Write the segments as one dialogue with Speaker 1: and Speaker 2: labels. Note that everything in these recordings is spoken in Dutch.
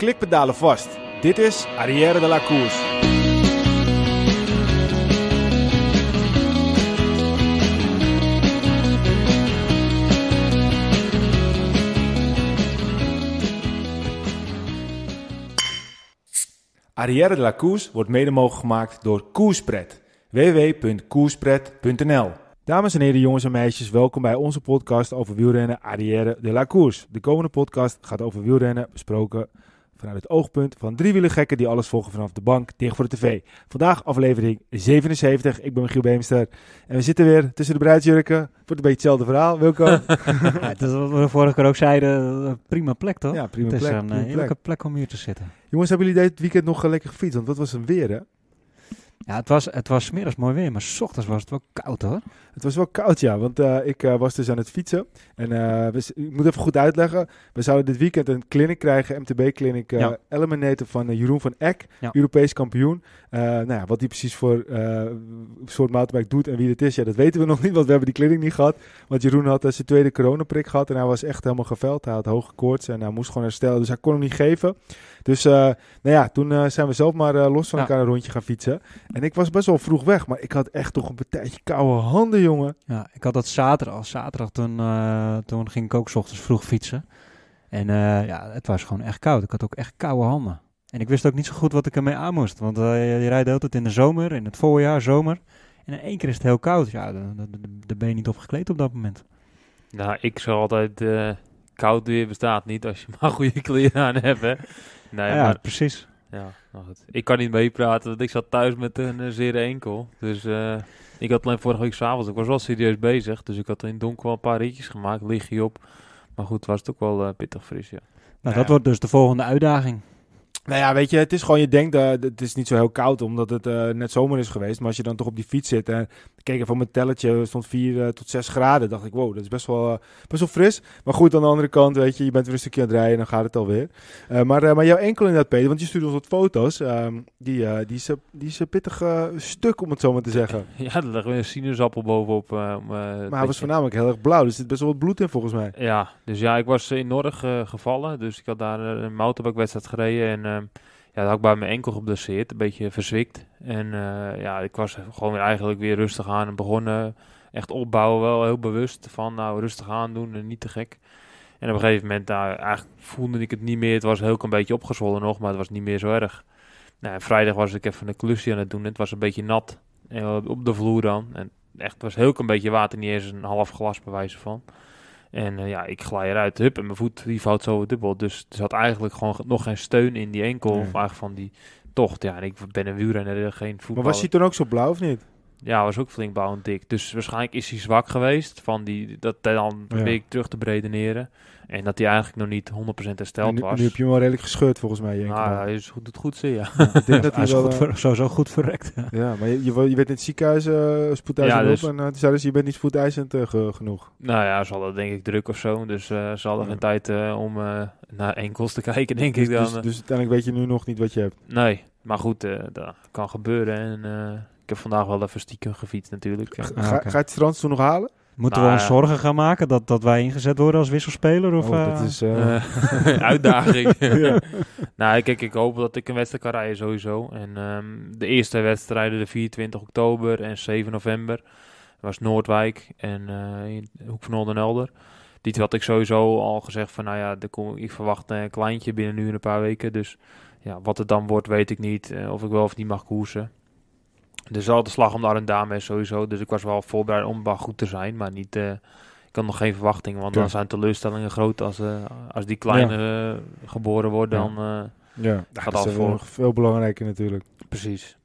Speaker 1: klikpedalen vast. Dit is Arrière de la Course. Arrière de la Course wordt mede mogelijk gemaakt door Koerspret. www.koerspret.nl Dames en heren, jongens en meisjes, welkom bij onze podcast over wielrennen Arrière de la Course. De komende podcast gaat over wielrennen besproken vanuit het oogpunt van gekken die alles volgen vanaf de bank, dicht voor de tv. Vandaag aflevering 77. Ik ben Michiel Beemster en we zitten weer tussen de bruidsjurken. Het wordt een beetje hetzelfde verhaal. Welkom. ja, het is wat we vorige keer ook zeiden, prima plek toch? Ja, prima plek. Het is een eh, heerlijke plek. om hier te zitten. Jongens, hebben jullie dit weekend nog lekker gefietst? Want wat was het weer hè? Ja, het was, het was smiddags mooi weer, maar s ochtends was het wel koud hoor. Het was wel koud, ja, want eh, ik eh, was dus aan het fietsen. En eh, we, ik moet even goed uitleggen. We zouden dit weekend een clinic krijgen, MTB-clinic ja. Eliminator van Jeroen van Eck, Europees kampioen. nou ja, wat die precies voor soort mountainbike doet en wie het is, ja, dat weten we nog niet, want we hebben die clinic niet gehad. Want Jeroen had zijn tweede coronaprik gehad en hij was echt helemaal geveld. Hij had hoge koorts en hij moest gewoon herstellen, dus hij kon hem niet geven. Dus eh, nou ja, toen eh, zijn we zelf maar eh, los van elkaar een rondje gaan fietsen. En ik was best wel vroeg weg, maar ik had echt toch een partijtje koude handen, jongen.
Speaker 2: Ja, ik had dat zaterdag. Zaterdag toen, toen ging ik ook s ochtends vroeg fietsen. En ja, het was gewoon echt koud. Ik had ook echt koude handen. En ik wist ook niet zo goed wat ik ermee aan moest. Want je, je, rijdt altijd in de zomer, in het voorjaar, zomer. En in één keer is het heel koud. Ja, daar ben je niet op gekleed op dat moment.
Speaker 3: Nou, ik zou altijd koud weer bestaat niet als je maar goede kleren aan hebt. Hè? Nee, ja, maar,
Speaker 2: precies. Ja, nou
Speaker 3: Ik kan niet meepraten, want ik zat thuis met een zeer eh, zere enkel. Dus eh, ik had alleen vorige week s'avonds, ik was wel serieus bezig. Dus ik had in donker wel een paar ritjes
Speaker 1: gemaakt, lichtje op. Maar goed, was het ook wel eh, pittig fris, ja.
Speaker 2: Nou, dat wordt dus de volgende uitdaging.
Speaker 1: Nou ja, weet je, het is gewoon, je denkt, uh, het is niet zo heel koud omdat het eh, net zomer is geweest. Maar als je dan toch op die fiets zit en eh, ik keek even op mijn tellertje stond 4 tot 6 graden. Dacht ik, wow, dat is best wel, best wel fris. Maar goed, aan de andere kant, weet je, je bent weer een stukje aan het rijden en dan gaat het alweer. maar, maar jouw enkel inderdaad, Peter, want je stuurde ons wat foto's. Ehm, die, die, is, die is een pittig stuk, om het zo maar te zeggen.
Speaker 3: Ja, er lag weer een sinaasappel bovenop. maar hij was
Speaker 1: voornamelijk heel erg blauw, dus er zit best wel wat bloed in volgens mij.
Speaker 3: Ja, dus ja, ik was in Norg gevallen. Dus ik had daar een wedstrijd gereden en... Ehm, ja, dat had ik bij mijn enkel geblesseerd, een beetje verzwikt. En eh, ja, ik was gewoon weer eigenlijk weer rustig aan en begonnen. Echt opbouwen, wel heel bewust van nou rustig aan doen en niet te gek. En op een gegeven moment, daar voelde ik het niet meer. Het was heel een beetje opgezwollen nog, maar het was niet meer zo erg. Nou, vrijdag was ik even een klusje aan het doen. Het was een beetje nat eh, op de vloer dan. En echt, het was heel een beetje water, niet eens een half glas bij wijze van. En eh, ja, ik glij eruit, hup, en mijn voet die valt zo dubbel. Dus er zat eigenlijk gewoon nog geen steun in die enkel, nee. of eigenlijk van die tocht. Ja, en ik ben een wielrenner, eh, geen voetbal. Maar was hij toen
Speaker 1: ook zo blauw of niet?
Speaker 3: Ja, was ook flink bouwend dik. Dus waarschijnlijk is hij zwak geweest. Van die, dat dan ja. weer terug te bredeneren. En dat hij eigenlijk nog niet 100% hersteld was. Nu heb
Speaker 1: je hem wel redelijk gescheurd volgens mij. Ah, hij is goed, doet goed zin, ja. ik denk dat hij, eh, zo wel, goed ver, goed verrekt. ja, maar je, je, in het ziekenhuis uh, ja, dus, En eh, je bent niet spoedeisend genoeg. Nou ja, ze
Speaker 3: hadden denk ik druk of zo. Dus ze hadden geen tijd om naar enkels te kijken, denk dus- ik dan. Dus, dus
Speaker 1: uiteindelijk weet je nu nog niet wat je hebt?
Speaker 3: Nee, maar goed, dat kan gebeuren. En heb vandaag wel even stiekem gefietst natuurlijk. Ga, je het
Speaker 1: strand toen nog halen? Moeten we nou ons zorgen gaan maken
Speaker 2: dat, dat wij ingezet worden als wisselspeler? Of, oh, dat eh? is uh... uitdaging.
Speaker 3: nou, kijk, ik hoop dat ik een wedstrijd kan rijden sowieso. En ehm, de eerste wedstrijden, de 24 oktober en 7 november, was Noordwijk en uh, Hoek van Oldenelder. Dit had ik sowieso al gezegd van, nou ja, ik verwacht een kleintje binnen nu en een paar weken. Dus ja, wat het dan wordt, weet ik niet. of ik wel of niet mag koersen. Dus al de slag om een dame is sowieso. Dus ik was wel voorbereid om goed te zijn, maar niet... Eh, ik had nog geen verwachting, want dan zijn teleurstellingen groot als, eh, als die kleine eh, geboren wordt. Dan ja. gaat dat is voor.
Speaker 1: veel belangrijker natuurlijk. Precies.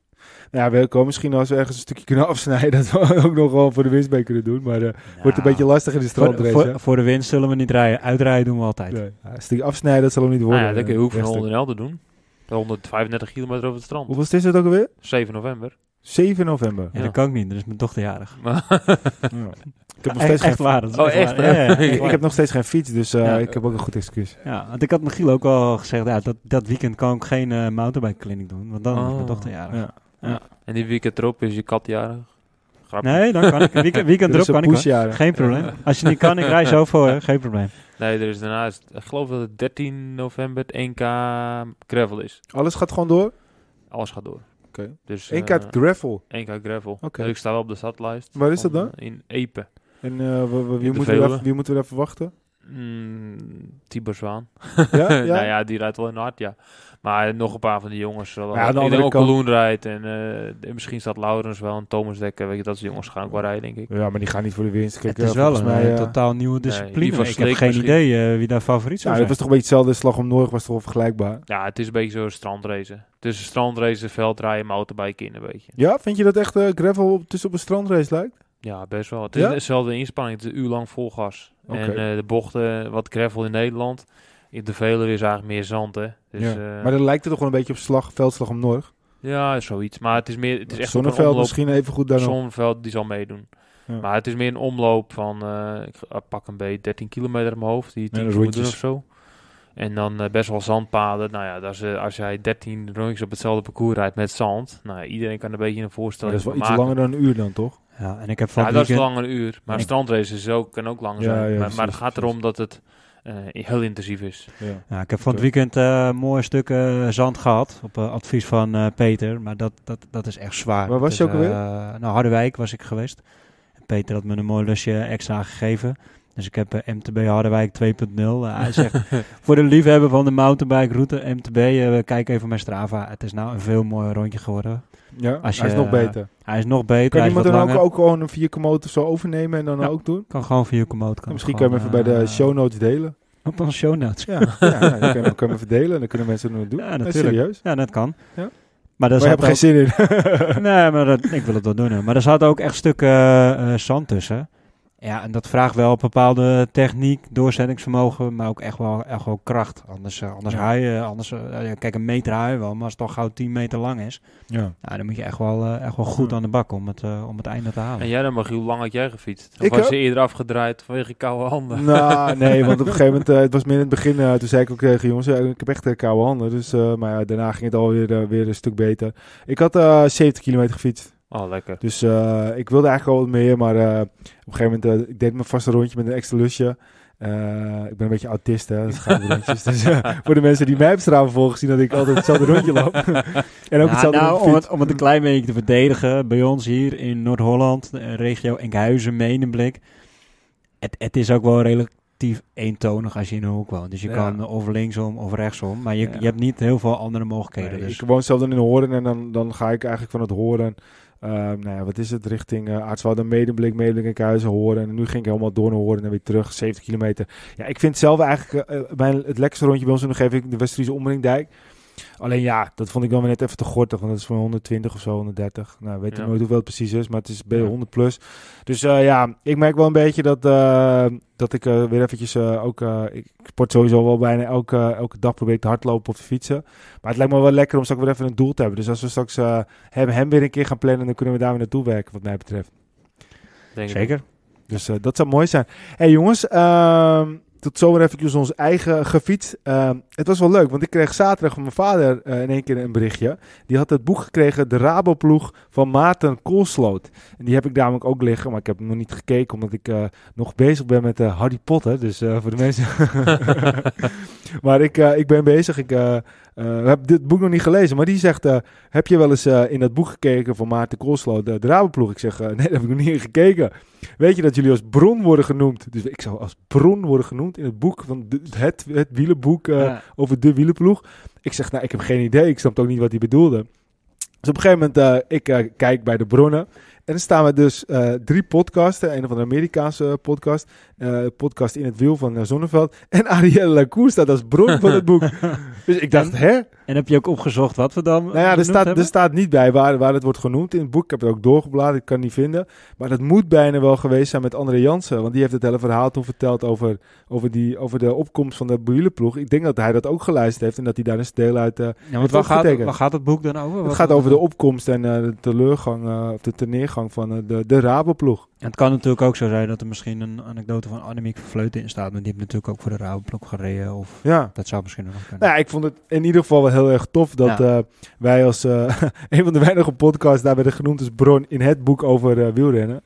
Speaker 1: Nou ja, we misschien als we ergens een stukje kunnen afsnijden, dat we ook nog wel voor de winst mee kunnen doen. Maar uh, wordt een beetje lastig in de strand. Voor, voor, de winst zullen we niet rijden. Uitrijden doen we altijd. een stukje afsnijden, dat zal ook niet worden. Nou ja, dat kun je ook van
Speaker 3: 100 doen. 135 kilometer over het strand. Hoeveel is het ook alweer? 7 november.
Speaker 1: 7
Speaker 2: november. Ja, dat kan ik niet. dat is mijn dochter jarig.
Speaker 4: Ik heb nog steeds echt, geen... Oh, ik heb nog steeds geen fiets, dus
Speaker 2: eh, ik heb ook een goed excuus. Ja, want ik had Michiel ook al gezegd, ja, dat, dat weekend kan ik geen uh, eh, mountainbike clinic doen, want dan is mijn oh. dochter jarig. Ja.
Speaker 3: En die weekend erop is je kat jarig? Grappig. Nee, dan kan ik. Weekend, weekend erop kan ik Geen probleem. Als je niet kan, ik rij zo voor, geen probleem. Nee, er is daarnaast, ik geloof dat het 13 november het 1K gravel is.
Speaker 1: Alles gaat gewoon door?
Speaker 3: Alles gaat door. Okay. Dus, Eén kaart eh, gravel? Eén kaart gravel. Oké. Dus ik sta wel op de satlist. Waar is dat dan? Eh, in Epe.
Speaker 1: En eh, wie, moeten we daar, wie moeten we verwachten? Mm, Tibor Zwaan. Ja? ja? nou
Speaker 3: ja, die rijdt wel in hard, ja. Maar nog een paar van die jongens. Wel, ja, de ook rijdt. Eh, en misschien staat Laurens wel en Thomas Dekker. Weet je, dat is jongens gaan ook rijden, denk ik. Ja, maar die
Speaker 1: gaan niet voor de winst. Kijk, het is eh, wel een eh, totaal nieuwe discipline. Nee, ik heb geen idee wie daar favoriet zou ja, zijn. Het was toch een beetje hetzelfde. Slag om Noord was toch wel vergelijkbaar?
Speaker 3: Ja, het is een beetje zo'n strandracen. Tussen strandracen, veldrijden, motorbike in een beetje.
Speaker 1: Ja, vind je dat echt gravel tussen op een strandrace lijkt? Ja,
Speaker 3: best wel. Het is dezelfde inspanning. Het is een uur lang vol gas. En de bochten, wat gravel in Nederland de velen is eigenlijk meer zand, hè. Dus, ja. Eh, maar dat
Speaker 1: lijkt het toch wel een beetje op slag, veldslag om Norg?
Speaker 3: Ja, zoiets. Maar het is meer... Het is echt Zonneveld misschien even goed daarom. Zonneveld, die zal meedoen. Maar het is meer een omloop van, eh, pak een beetje 13 kilometer in hoofd. Die 10 ja, of zo. En dan eh, best wel zandpaden. Nou ja, dat is, als jij 13 rondjes op hetzelfde parcours rijdt met zand. Nou, iedereen kan een beetje een voorstellen. dat is wel
Speaker 2: iets langer dan een uur dan, toch? Ja, en ik heb van ja, dat is langer een uur. Maar
Speaker 3: is ook, kan ook langer zijn. maar, maar het gaat erom dat het eh, heel intensief is. Ja. ik heb van het
Speaker 2: weekend een eh, mooi stuk eh, zand gehad, op advies van Peter. Maar dat, dat, dat is echt zwaar. Waar was je ook alweer? nou, Harderwijk was ik geweest. Peter had me een mooi lusje extra gegeven. Dus ik heb MTB Harderwijk 2.0. hij zegt, voor de liefhebber van de mountainbike route MTB, uh, kijk even mijn Strava. Het is nou een veel mooier rondje geworden. Ja, hij is nog beter. Eh, hij is nog beter. Kan iemand dan ook,
Speaker 1: gewoon een vierkomoot of zo overnemen en dan ja, ook doen? Kan gewoon vierkomoot. Kan misschien kunnen we hem even bij de eh, show notes delen. Op een show notes. Ja, ja dan kunnen we verdelen en dan kunnen mensen
Speaker 2: het doen. Ja, natuurlijk. serieus. Ja, dat kan. Ja. Maar, daar heb ik geen zin in. nee, maar dat, ik wil het wel doen. Hè. Maar er zaten ook echt stukken eh, zand tussen. Ja, en dat vraagt wel bepaalde techniek, doorzettingsvermogen, maar ook echt wel, echt wel kracht. Anders, eh, anders ja. Eh, anders, eh, kijk, een meter haaien wel, maar als het toch gauw 10 meter lang is, ja. Nou, dan moet je echt wel, echt wel goed aan de
Speaker 1: bak om het, om het einde te halen.
Speaker 3: En jij dan, mag hoe lang had jij gefietst? Of was je eerder afgedraaid vanwege koude handen? Nou, nee, want op een gegeven
Speaker 1: moment, het was meer in het begin, toen zei ik ook tegen jongens, ik heb echt koude handen. Dus, maar ja, daarna ging het alweer weer een stuk beter. Ik had 70 kilometer gefietst. Oh, lekker. Dus eh, ik wilde eigenlijk al wat meer, maar eh, op een gegeven moment, eh, ik deed mijn vaste rondje met een extra lusje. ik ben een beetje autist, hè. Dus, rondjes, dus voor de mensen die mij op straat volgen, zien dat ik altijd hetzelfde rondje loop. en ook hetzelfde nou, om het, om het een klein beetje te verdedigen, bij
Speaker 2: ons hier in Noord-Holland, regio Enkhuizen, Menenblik, het, het is ook wel relatief eentonig als je in een hoek woont. Dus je kan of linksom of rechtsom, maar je, je hebt niet
Speaker 1: heel veel andere mogelijkheden. dus. Ik woon zelf dan in Horen en dan, dan ga ik eigenlijk van het Horen Ehm, nou ja, wat is het? Richting uh, eh, Artswouden, Medemblik, Medemblik en Kuizen, Horen. En nu ging ik helemaal door naar Horen en weer terug. 70 kilometer. Ja, ik vind zelf eigenlijk eh, eh, mijn, het lekkerste rondje bij ons. in de geef ik de Westerse Omringdijk. Alleen ja, dat vond ik dan weer net even te gortig. Want dat is van 120 of zo, 130. Nou, weet ik nooit hoeveel het precies is, maar het is bij 100 plus. Dus eh, ja, ik merk wel een beetje dat, eh, dat ik eh, weer eventjes ook... ik sport sowieso wel bijna elke, elke dag probeer te hardlopen of te fietsen. Maar het lijkt me wel lekker om straks weer even een doel te hebben. Dus als we straks hem, hem weer een keer gaan plannen, dan kunnen we daar weer naartoe werken wat mij betreft. Zeker. Dus dat zou mooi zijn. hey, jongens, ehm, tot zomaar even ons eigen gefietst. Ehm, het was wel leuk, want ik kreeg zaterdag van mijn vader eh, in één keer een berichtje. Die had het boek gekregen, De Raboploeg van Maarten Koolsloot. En die heb ik namelijk ook liggen, maar ik heb hem nog niet gekeken, omdat ik eh, nog bezig ben met eh, Harry Potter. Dus voor de mensen... maar ik, ik ben bezig, ik uh, eh, heb dit boek nog niet gelezen, maar die zegt: eh, Heb je wel eens eh, in dat boek gekeken van Maarten Koolslo, de, Drabenploeg? Rabenploeg? Ik zeg: Nee, daar heb ik nog niet in gekeken. Weet je dat jullie als bron worden genoemd? Dus ik zou als bron worden genoemd in het boek van het, wielenboek over de wielenploeg. Ik zeg: Nou, ik heb geen idee. Ik snap ook niet wat hij bedoelde. Dus op een gegeven moment, ik kijk bij de bronnen. En dan staan we dus drie podcasten. Een van de Amerikaanse podcast. Uh, podcast in het wiel van Zonneveld. En Arielle Lacour staat als bron van het boek. Dus ik dacht, en, hè? En heb je ook opgezocht wat we dan Nou ja, er staat, er staat niet bij waar, waar het wordt genoemd in het boek. Ik heb het ook doorgebladerd, ik kan het niet vinden. Maar dat moet bijna wel geweest zijn met André Jansen. Want die heeft het hele verhaal toen verteld over, over, die, over de opkomst van de boerenploeg. Ik denk dat hij dat ook geluisterd heeft en dat hij daar een deel uit uh, ja, want waar gaat, gaat het boek dan over? Het gaat over de opkomst en eh, de teleurgang, eh, of de teneergang van de, de ploeg het kan natuurlijk ook zo zijn dat er misschien een anekdote van Annemiek
Speaker 2: Vleuten in staat. Maar die heeft natuurlijk ook voor de rauwblok gereden. Of ja. dat zou misschien nog kunnen.
Speaker 1: Nou ik vond het in ieder geval wel heel erg tof dat eh, wij als eh, een van de weinige podcasts daarbij de genoemd is bron in het boek over eh, wielrennen.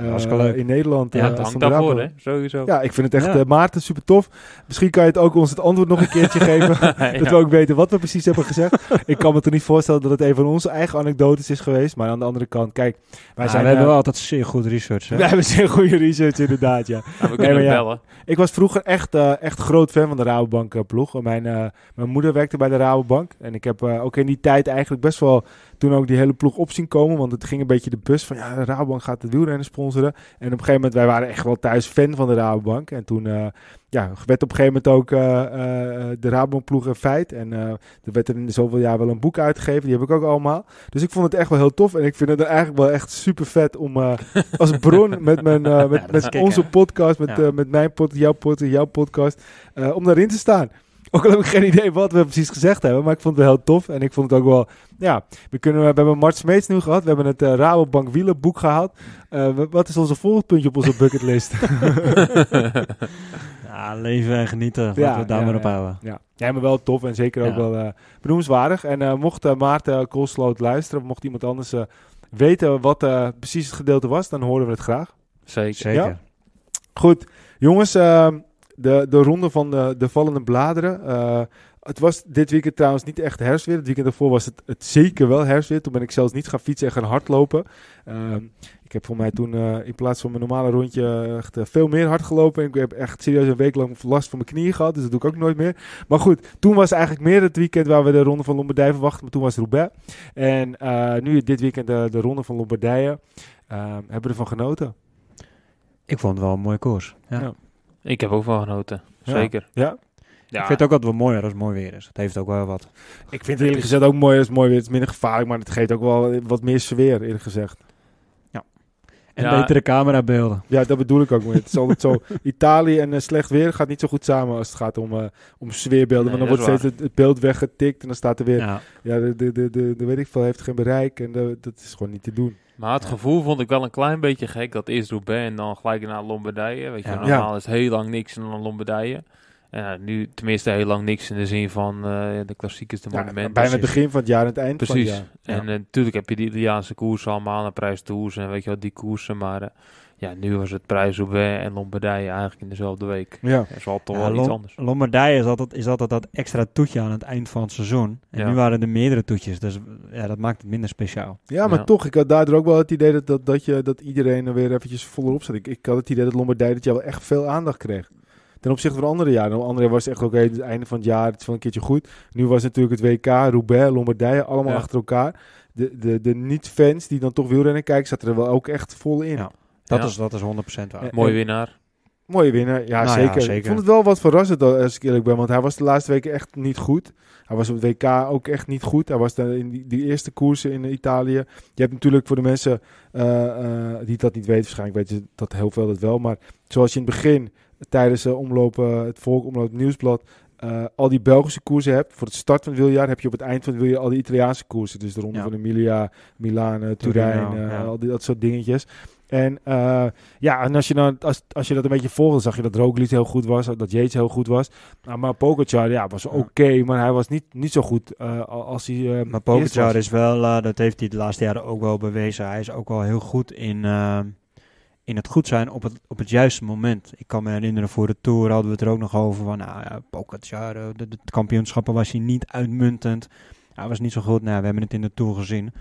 Speaker 1: Ja, wel eh, leuk. In Nederland. Ja, eh, het daarvoor, hè? Sowieso. Ja, ik vind het echt, ja. Eh, Maarten, super tof. Misschien kan je het ook ons het antwoord nog een keertje geven. Dat we ook weten wat we precies hebben gezegd. ik kan me er niet voorstellen dat het een van onze eigen anekdotes is geweest. Maar aan de andere kant, kijk. Wij zijn, we hebben wel altijd zeer goed research, hè? We hebben zeer goede research, inderdaad, ja. Nou, we kunnen bellen. Ik was vroeger echt, uh, echt groot fan van de Rabobank ploeg. Mijn, mijn moeder werkte bij de Rabobank. En ik heb ook in die tijd eigenlijk best wel toen ook die hele ploeg op zien komen. Want het ging een beetje de bus van ja, de Rabobank gaat de wielrennen sponsoren. En op een gegeven moment, wij waren echt wel thuis fan van de Rabobank. En toen eh, ja, werd op een gegeven moment ook eh, eh, de Rabobank ploeg een feit. En er werd er in zoveel jaar wel een boek uitgegeven. Die heb ik ook allemaal. Dus ik vond het echt wel heel tof. En ik vind het eigenlijk wel echt super vet om als bron met, mijn, met, met onze podcast, met, met mijn podcast, jouw podcast, jouw podcast, om daarin te staan. Ook al heb ik geen idee wat we precies gezegd hebben, maar ik vond het heel tof. En ik vond het ook wel, ja, we, kunnen, we hebben Mart Smeets nu gehad. We hebben het uh, Rabobank wielenboek gehad. Uh, eh, wat is onze volgend puntje op onze bucketlist? leven en genieten. Laten ja, we daar maar op houden. Ja. ja, maar wel tof en zeker ook wel uh, benoemenswaardig. En mocht Maarten Koolsloot luisteren, mocht iemand anders weten wat precies het gedeelte was, dan horen we het graag. Zeker. zeker. Goed, jongens... Ehm, de, de ronde van de, de vallende bladeren. Eh, het was dit weekend trouwens niet echt herfstweer. Het weekend daarvoor was het, zeker wel herfstweer. Toen ben ik zelfs niet gaan fietsen en gaan hardlopen. Ehm, ik heb voor mij toen eh, in plaats van mijn normale rondje eh, echt veel meer hard gelopen. Ik heb echt serieus een week lang last van mijn knieën gehad. Dus dat doe ik ook nooit meer. Maar goed, toen was eigenlijk meer het weekend waar we de ronde van Lombardije verwachten. Maar toen was Robert. En nu dit weekend de, de ronde van Lombardije. Ehm, hebben we ervan genoten.
Speaker 2: Ik vond het wel een mooie koers.
Speaker 1: ja.
Speaker 3: Ik heb ook wel genoten, zeker. Ja? Ik vind
Speaker 1: het ook altijd wel mooier als het mooi weer is. Het heeft ook wel wat. Ik vind het eerlijk gezegd ook mooi als het mooi weer is. Het is minder gevaarlijk, maar het geeft ook wel wat meer sfeer, eerlijk gezegd. Ja. En ja. betere camerabeelden. Ja, dat bedoel ik ook. Mee. Het is altijd zo. Italië en eh, slecht weer gaat niet zo goed samen als het gaat om, eh, om sfeerbeelden. Nee, want dan wordt steeds het, beeld weggetikt en dan staat er weer. Ja, ja de, de, de, de, weet ik veel heeft geen bereik en dat is gewoon niet te doen.
Speaker 3: Maar het gevoel vond ik wel een klein beetje gek dat eerst Roubaix en dan gelijk naar Lombardije. Weet je, normaal is heel lang niks en dan Lombardije. Uh, nu tenminste heel lang niks in de zin van uh, de klassiekers, de monumenten. bijna het begin van het jaar en het eind Precies. van het jaar. En natuurlijk eh, heb je die Italiaanse koersen allemaal, de prijs toe, en weet je wel, die koersen. Maar ja, nu was het prijs op en Lombardije eigenlijk in dezelfde
Speaker 1: week. Ja. Dat is toch wel iets anders.
Speaker 2: Lombardije is altijd, is altijd dat extra toetje aan het eind van het seizoen. En nu waren er meerdere toetjes, dus ja, dat maakt het minder speciaal. Ja, maar
Speaker 1: toch, ik had daardoor ook wel het idee dat, dat, dat, je, dat iedereen er weer eventjes op zat. Ik, ik had het idee dat Lombardije dat je wel echt veel aandacht kreeg. Ten opzichte van andere jaren. Andere jaar was het echt oké, okay, het einde van het jaar, het is wel een keertje goed. Nu was natuurlijk het WK, Roubaix, Lombardije, allemaal achter elkaar. De, de, de niet-fans die dan toch wielrennen kijken, zaten er wel ook echt vol in. Ja. Dat, is, dat is 100% waar. Eh, Mooie winnaar. Mooie winnaar, ja, nou zeker. Ik vond het wel wat verrassend eh, als ik eerlijk ben, want hij was de laatste weken echt niet goed. Hij was op het WK ook echt niet goed. Hij was in die, die eerste koersen in eh, Italië. Je hebt natuurlijk voor de mensen uh, uh, die dat niet weten, waarschijnlijk weten dat heel veel dat wel. Maar zoals je in het begin tijdens uh, omlopen, het volk omloop nieuwsblad, al die Belgische koersen hebt. Voor het start van het wieljaar heb je op het eind van het wieljaar al die Italiaanse koersen. Dus de ronde ja. van Emilia, Milaan, Turijn, al die, dat soort dingetjes. En eh, ja, en als je, dan, als, als je dat een beetje volgde, zag je dat Roglic heel goed was, dat Yates heel goed was. Nou, maar Pogacar, ja, was oké, maar hij was niet, niet zo goed eh, als hij uh, Maar Pogacar is
Speaker 2: wel, dat heeft hij de laatste jaren ook wel bewezen, hij is ook wel heel goed in, in het goed zijn op het, op het juiste moment. Ik kan me herinneren, voor de Tour hadden we het er ook nog over, van nou ja, Pogacar, de, de kampioenschappen was hij niet uitmuntend. Hij was niet zo goed, nou, we hebben het in de Tour gezien.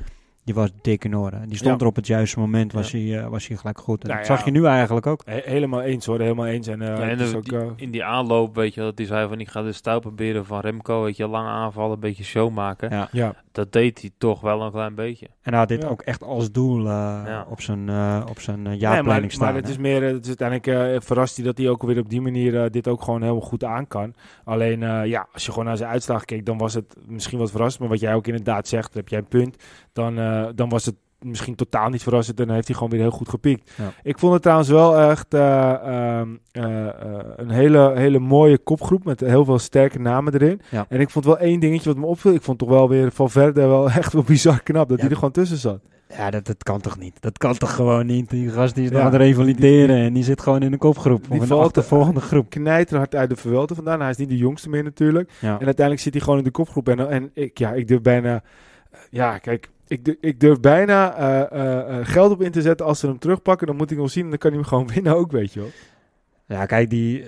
Speaker 2: Die was dikke in Die stond er op het juiste moment, was, hij, eh, was hij gelijk goed. En nou dat zag je nu eigenlijk ook.
Speaker 1: helemaal eens hoor, helemaal eens. En, eh,
Speaker 3: ook, eh, in die aanloop, weet je, dat hij zei van ik ga de stijl proberen van Remco, weet je, lang aanvallen, een beetje show maken. Ja dat deed hij toch wel een klein beetje.
Speaker 2: En had dit ook echt als doel eh, op zijn, uh, op zijn eh, jaarplanning maar, staan. Maar het is
Speaker 1: meer, het is uiteindelijk verrast hij dat hij ook weer op die manier dit ook gewoon helemaal goed aan kan. Alleen ja, als je gewoon naar zijn uitslag keek, dan was het misschien wat verrast. Maar wat jij ook inderdaad zegt, heb jij een punt. Dan, dan was het misschien totaal niet verrassend. En heeft hij gewoon weer heel goed gepiekt. Ik vond het trouwens wel echt eh, ehm, eh, eh, een hele, hele mooie kopgroep met heel veel sterke namen erin. En ik vond wel één dingetje wat me opviel. Ik vond toch wel weer van verder wel echt wel bizar knap dat ja. hij er gewoon tussen zat. Ja, dat, dat kan toch niet? Dat kan toch gewoon niet? Die gast die is nog aan het revalideren en die zit gewoon in de kopgroep. Die of valt de volgende groep. Knijterhard uit de verwelte vandaan. Hij is niet de jongste meer natuurlijk. En uiteindelijk zit hij gewoon in de kopgroep. En, en ik, ja, ik durf bijna... Ja, kijk, ik, ik durf bijna eh, eh, eh, geld op in te zetten als ze hem terugpakken. Dan moet ik hem zien dan kan hij hem gewoon winnen ook, weet je wel. Ja, kijk, die,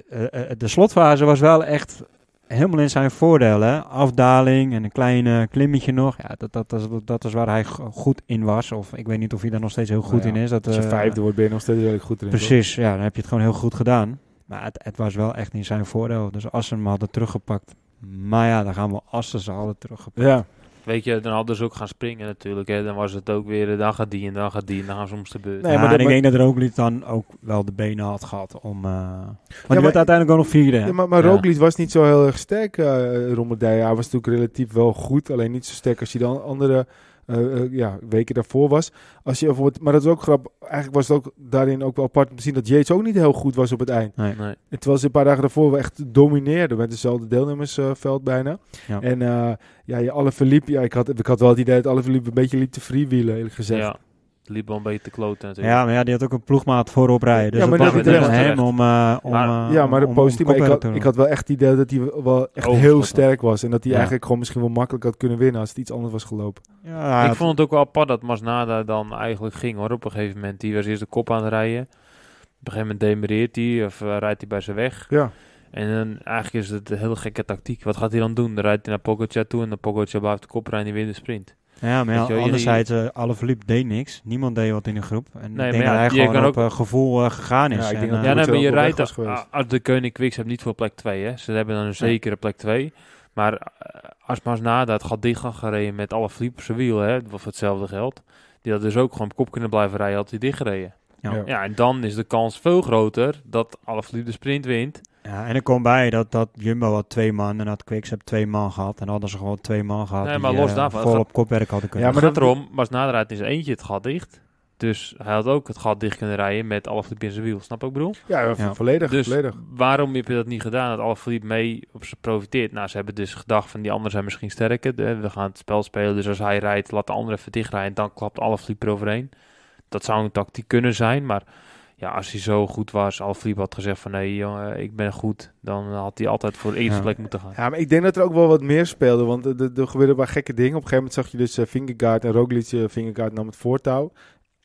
Speaker 2: de slotfase was wel echt helemaal in zijn voordeel. Hè? Afdaling en een klein klimmetje nog. Ja, dat, dat, dat, dat is waar hij goed in was. Of ik weet niet of hij daar nog steeds heel goed nou in is. Dat, vijfde wordt, ben je
Speaker 1: nog steeds heel goed in. Precies,
Speaker 2: ja, dan heb je het gewoon heel goed gedaan. Maar het, was wel echt in zijn voordeel. Dus als ze hem hadden teruggepakt. Maar ja, dan gaan we
Speaker 1: als ze ze hadden
Speaker 2: teruggepakt.
Speaker 3: Ja. Weet je, dan hadden ze ook gaan springen natuurlijk. Hè. Dan was het ook weer, eh, dan gaat die en dan gaat die en dan
Speaker 2: gaan soms de beurt. Nee, maar, ja, ik denk dat
Speaker 1: Roglic dan ook
Speaker 2: wel de benen had gehad om... Uh... Eh, maar ja, die uiteindelijk
Speaker 1: ook nog vierde. Ja, maar, maar Roglic was niet zo heel erg sterk, uh, Hij was natuurlijk relatief wel goed, alleen niet zo sterk als je dan andere eh, eh, ja, weken daarvoor was. Als je bijvoorbeeld, maar dat is ook grap. Eigenlijk was het ook daarin ook wel apart om te zien dat Yates ook niet heel goed was op het eind. Nee, nee. Het was een paar dagen daarvoor wel echt domineerde met dezelfde deelnemersveld bijna. En eh, ja, je alle verliep. Ja, ik had, ik had wel het idee dat alle verliep een beetje liep te freewheelen, eerlijk gezegd liep wel een beetje te kloten Ja, maar ja, die had ook een ploegmaat voorop rijden. Dus ja, maar dat was niet hem om... Eh, om eh, ja, maar de positie Om ik, had, ik had wel echt het idee dat hij wel echt oh, heel sterk was. En dat hij eigenlijk gewoon misschien wel makkelijk had kunnen winnen als het iets anders was gelopen.
Speaker 4: Ja,
Speaker 3: ik vond het ook wel apart dat Masnada dan eigenlijk ging hoor. Op een gegeven moment, die was eerst de kop aan het rijden. Op een gegeven moment demereert hij of eh, rijdt hij bij zijn weg. Ja. En dan, eigenlijk is het een hele gekke tactiek. Wat gaat hij dan doen? Dan rijdt hij naar Pogacar toe en dan Pogacar blijft de kop rijden en die de sprint. Ja, maar ja, je, anderzijds,
Speaker 2: uh, eh, deed niks. Niemand deed wat in de groep. En ik denk ja, dat hij gewoon op eh, gevoel eh, gegaan is. Ja, ik denk ja, maar je rijdt als,
Speaker 3: de Koning Quicks niet voor plek 2. Hè. Ze hebben dan een zekere plek 2. Maar uh, als maar het gaat dicht gaan gereden met alle op zijn wiel, hè, voor hetzelfde geld. Die had dus ook gewoon op kop kunnen blijven rijden, had hij dicht gereden. Ja. en dan is de kans veel groter dat alle fliep de sprint wint
Speaker 2: ja, en er komt bij dat, dat Jumbo had twee man en had Quickstep twee man gehad. En hadden ze gewoon twee man gehad nee, maar die, los eh, daarvan, op kopwerk hadden kunnen. Ja, maar dat erom
Speaker 3: was naderhand is eentje het gat dicht. Dus hij had ook het gat dicht kunnen rijden met Alaphilippe in zijn wiel. Snap ik bedoel? Ja, volledig. Dus volledig. waarom heb je dat niet gedaan? Dat Alaphilippe mee op ze profiteert. Nou, ze hebben dus gedacht van die anderen zijn misschien sterker. We gaan het spel spelen. Dus als hij rijdt, laat de andere even en Dan klapt Alaphilippe eroverheen. Dat zou een tactiek kunnen zijn, maar ja, als hij zo goed was, Alfliep had gezegd van nee jongen, ik ben goed, dan had hij altijd voor de plek moeten gaan. Ja, maar ik
Speaker 1: denk dat er ook wel wat meer speelde, want er gebeurde wel gekke dingen. Op een gegeven moment zag je dus uh, en Roglic, uh, eh, Fingergaard nam het voortouw.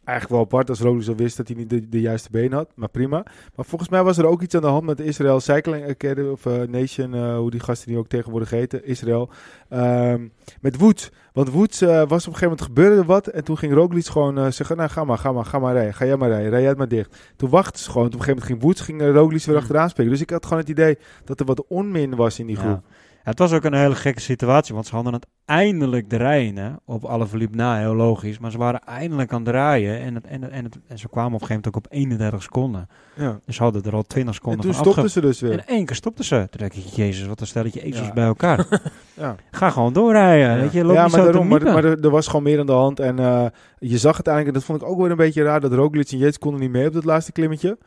Speaker 1: Eigenlijk wel apart als Roglic al wist dat hij niet de, juiste been had, maar prima. Maar volgens mij was er ook iets aan de hand met de Israël Cycling Academy of eh, Nation, hoe die gasten die ook tegenwoordig heten, Israël, ehm, met woed. Want Woods eh, was op een gegeven moment gebeurde er wat. En toen ging Roglic gewoon eh, zeggen, nou ga maar, ga maar, ga maar rijden. Ga jij maar rijden, rij jij het maar dicht. Toen wachtte ze gewoon. Toen op een gegeven moment ging Woods, ging eh, Roglic weer achteraan spelen. Dus ik had gewoon het idee dat er wat onmin was in die groep. Het was ook een hele gekke situatie, want ze hadden het
Speaker 2: eindelijk draaien op alle verliep na, heel logisch. Maar ze waren eindelijk aan het draaien en, het, en, en, en, ze kwamen op een gegeven moment ook op 31 seconden. Ja. Dus ze hadden er al 20 seconden en toen stopten ze dus weer. En één keer stopten ze. Toen dacht ik, jezus, wat een stelletje ezels bij elkaar. ja. Ga gewoon doorrijden, ja. je, loopt ja, niet maar zo daarom, maar, maar
Speaker 1: er, was gewoon meer aan de hand. En eh, je zag het eigenlijk, en dat vond ik ook weer een beetje raar, dat Roglic en Yates konden niet mee op dat laatste klimmetje.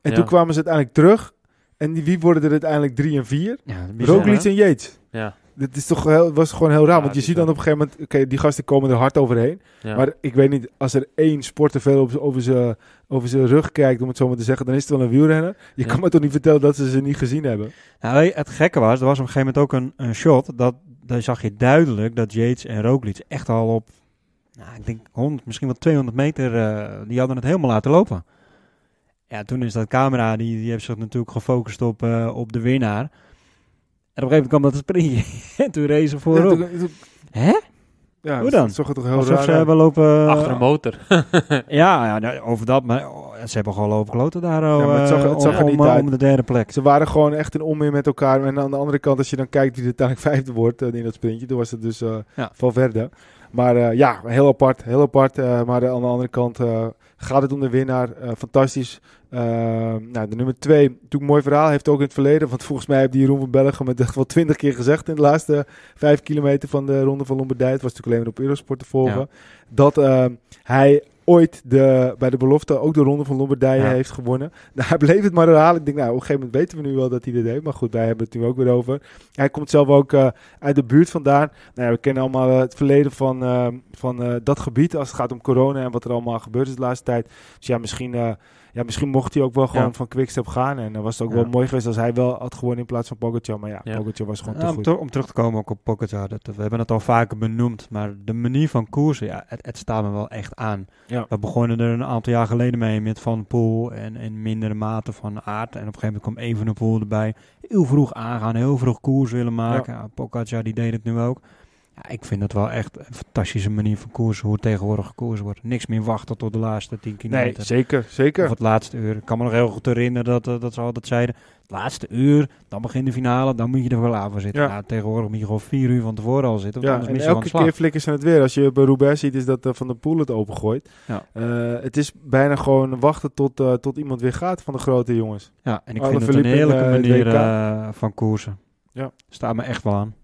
Speaker 1: En toen kwamen ze uiteindelijk terug en wie worden er uiteindelijk drie en vier? Ja, Roglic en Yates. Ja. Dat is toch heel, was gewoon heel raar. want je ziet dan op een gegeven moment, oké, die gasten komen er hard overheen. Ja. Maar ik weet niet, als er één sporter veel over ze over zijn rug kijkt, om het zo maar te zeggen, dan is het wel een wielrenner. Je kan me toch niet vertellen dat ze ze niet gezien hebben.
Speaker 2: Nou, het gekke was, er was op een gegeven moment ook een, shot, dat, daar zag je duidelijk dat Yates en Roglic echt al op, nou, ik denk 100, misschien wel 200 meter, eh, die hadden het helemaal laten lopen ja, toen is dat camera, die, die heeft zich natuurlijk gefocust op, eh, op de winnaar. En op een gegeven moment kwam dat sprintje. en toen race ze voorop.
Speaker 1: Hè? Ja, Hoe dan? het toch heel Alsof ze hebben lopen... Achter een motor.
Speaker 2: ja, ja, over dat. Maar oh, ze hebben gewoon lopen kloten daar oh, ja, het zag, eh, het om, niet uit. de
Speaker 1: derde plek. Ze waren gewoon echt in onmeer met elkaar. En aan de andere kant, als je dan kijkt wie er uiteindelijk vijfde wordt eh, in dat sprintje. Toen was het dus uh, verder maar eh, ja, heel apart. Heel apart. Eh, maar aan de andere kant eh, gaat het om de winnaar. fantastisch. nou, de nummer twee, natuurlijk een mooi verhaal. Heeft ook in het verleden, want volgens mij heeft die Jeroen van Belgen met echt wel twintig keer gezegd in de laatste vijf kilometer van de Ronde van Lombardij. Het was natuurlijk alleen maar op Eurosport te volgen. Dat hij ooit de, bij de belofte ook de Ronde van Lombardije heeft gewonnen. Nou, hij bleef het maar herhalen. Ik denk, nou, op een gegeven moment weten we nu wel dat hij dit deed. Maar goed, wij hebben het nu ook weer over. Hij komt zelf ook eh, uit de buurt vandaan. Nou, ja, we kennen allemaal eh, het verleden van, eh, van dat gebied als het gaat om corona en wat er allemaal gebeurd is de laatste tijd. Dus ja, misschien ja, misschien mocht hij ook wel gewoon van Quickstep gaan. En dan was het ook wel mooi geweest als hij wel had gewonnen in plaats van Pogacar. Maar ja, ja. was gewoon te om, goed. om
Speaker 2: terug te komen ook op Pogacar. Dat, we hebben het al vaker benoemd. Maar de manier van koersen, ja, het, staat me wel echt aan. We begonnen er een aantal jaar geleden mee met Van Pool en in mindere mate van Aard. En op een gegeven moment kwam Pool erbij. Heel vroeg aangaan, heel vroeg koers willen maken. Ja. die deed het nu ook. Ja, ik vind dat wel echt een fantastische manier van koersen, hoe tegenwoordig gekozen wordt. Niks meer wachten tot de laatste tien kilometer. Nee, zeker, zeker. Of het laatste uur. Ik kan me nog heel goed herinneren dat, eh, dat ze altijd zeiden, het laatste uur, dan begint de finale, dan moet je er wel aan voor zitten. Ja. tegenwoordig moet je gewoon vier uur van tevoren al zitten, ja, en elke keer
Speaker 1: flikkers ze het weer. Als je bij Roubaix ziet, is dat eh, Van de Poel het opengooit. Ja. Eh, het is bijna gewoon wachten tot, tot iemand weer gaat van de grote jongens. Ja, en ik vind het een heerlijke manier
Speaker 2: van koersen. Ja. Staat me echt wel aan.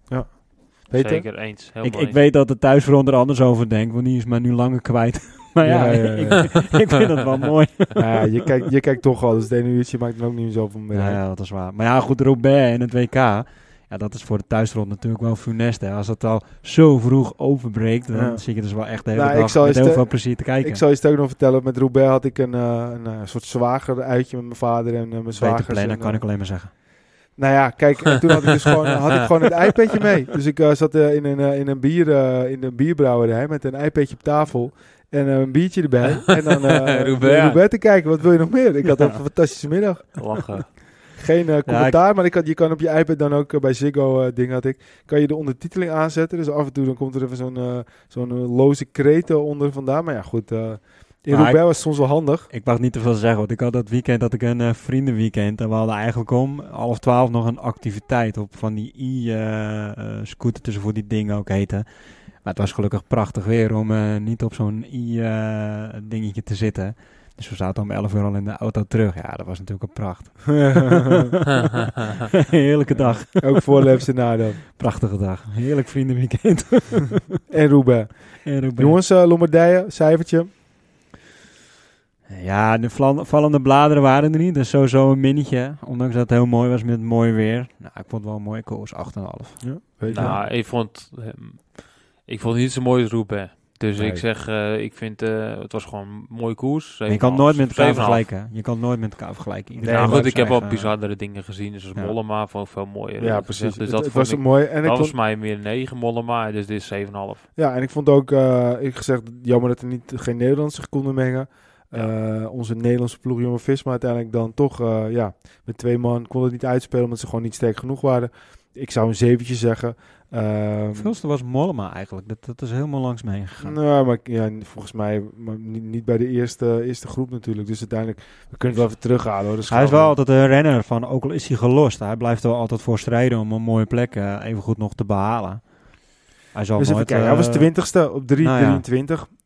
Speaker 3: Zeker eens. Ik, ik, weet
Speaker 2: dat de thuisfront er anders over denkt, want die is maar nu langer kwijt. maar ja, ja, ja, ja. Ik, vind het wel mooi. je, kijkt, je
Speaker 1: kijkt toch al, dus het ene maakt het ook niet zoveel meer Ja, dat is waar.
Speaker 2: Maar ja, goed, Robert en het WK. Ja, dat is voor de thuisronde natuurlijk wel funest. Hè. Als dat al zo vroeg overbreekt, dan zie ik het dus wel echt de hele nou, dag met heel veel plezier te kijken. Ik zal je
Speaker 1: ook nog vertellen, met Robert had ik een, eh, een eh, soort zwager uitje met mijn vader en eh, mijn zwager. Beter plannen, kan ik alleen maar zeggen. Nou ja, kijk, toen had ik dus gewoon, had ik gewoon het iPadje mee. Dus ik eh, zat eh, in, een, eh, in, een bier, in een bierbrouwerij met een iPadje op tafel en een biertje erbij. En dan Robert te kijken, wat wil je nog meer? Ik had een fantastische middag. Lachen. Geen commentaar, maar ik had, je kan op je iPad dan ook bij Ziggo ding had ik. Kan je de ondertiteling aanzetten. Dus af en toe dan komt er even zo'n zo'n loze kreten onder vandaan. Maar ja, goed in maar was
Speaker 2: soms wel handig. Ik mag niet te veel zeggen, want ik had dat weekend dat ik een uh, vriendenweekend. En we hadden eigenlijk om half twaalf nog een activiteit op van die i-scooter, eh, eh, tussen voor die dingen ook heten. Maar het was gelukkig prachtig weer om niet op zo'n i-dingetje te zitten. Dus we zaten om 11 uur al in de auto terug. Ja, dat was natuurlijk een pracht. Heerlijke dag. Ook voor Lefsenaar
Speaker 1: Prachtige dag. Heerlijk vriendenweekend. en Ruben. En Ruben. Jongens, uh, Lombardije, cijfertje.
Speaker 2: Ja, de vallende bladeren waren er niet. Dus sowieso een minnetje. Ondanks dat het heel mooi was met het mooi weer. Nou, ik vond het wel een mooie koers. 8,5. Ja, weet je nou,
Speaker 3: ik vond, ehm, ik vond het niet zo mooi roepen. Dus ik zeg, eh, ik vind, eh, het was gewoon een mooie koers.
Speaker 2: Je kan nooit met elkaar vergelijken. Je kan nooit met elkaar vergelijken. nou goed, ik heb wel bizarre eh, dingen gezien.
Speaker 3: dus ja. Mollema, van veel mooier. Ja, precies. Dus dat was ik, mooi. En dat ik was mij meer 9 Mollema, dus dit is 7,5.
Speaker 1: Ja, en ik vond ook, ik gezegd, jammer dat er niet, geen Nederlanders zich konden mengen. Eh, onze Nederlandse ploeg Jonge Visma uiteindelijk dan toch eh, ja, met twee man kon het niet uitspelen omdat ze gewoon niet sterk genoeg waren. Ik zou een zeventje zeggen. Um, ehm, veelste was Mollema
Speaker 2: eigenlijk. Dat, dat is helemaal langs me heen gegaan.
Speaker 1: Nou, maar ja, volgens mij maar niet, bij de eerste, eerste groep natuurlijk. Dus uiteindelijk, we kunnen het wel even terughalen. Hoor. hij is wel
Speaker 2: altijd een renner van, ook al is hij gelost. Hij blijft er wel altijd voor strijden om een mooie plek uh, even goed nog te behalen. Hij, zal dus nooit, kijken, hij was twintigste op 3,23. Nou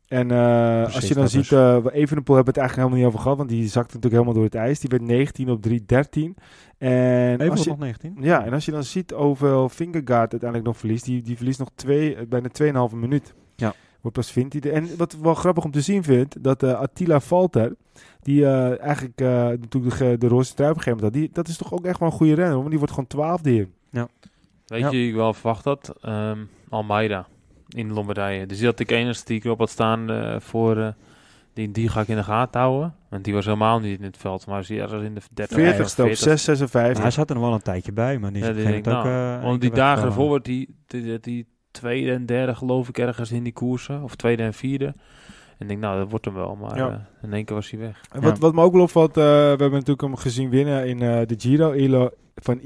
Speaker 1: en eh, als je dan ziet, uh, Evenepoel hebben we het eigenlijk helemaal niet over gehad, want die zakte natuurlijk helemaal door het ijs. Die werd 19 op 3, 13. En Evenepoel nog 19? Ja, en als je dan ziet hoeveel Fingergaard uiteindelijk nog verliest, die, die verliest nog twee, eh, bijna 2,5 minuut. Ja. Wordt pas vindt En wat wel grappig om te zien vindt, dat Attila Falter, die eigenlijk natuurlijk de, de roze trui op had, die, dat is toch ook echt wel een goede renner, want die wordt gewoon 12 hier. Ja.
Speaker 3: Weet je, ik wel verwacht dat? Um, ehm, Almeida in Lombardije. Dus had ik enigszins die ik op had staan eh, voor... Eh, die, die ga ik in de gaten houden. Want die was helemaal niet in het veld. Maar hij in de 30 40ste op 6,
Speaker 1: 56. hij zat
Speaker 2: er nog wel een tijdje bij. Maar die ja, die ook, want nou, eh, die dagen ervoor
Speaker 3: wordt die, die, die, tweede en derde geloof ik ergens in die koersen. Of tweede en vierde. En ik denk, nou, dat wordt hem wel. Maar ja. in één keer was hij weg. En wat,
Speaker 1: wat me ook wel opvalt, we hebben natuurlijk hem gezien winnen in de Giro. Ilo, van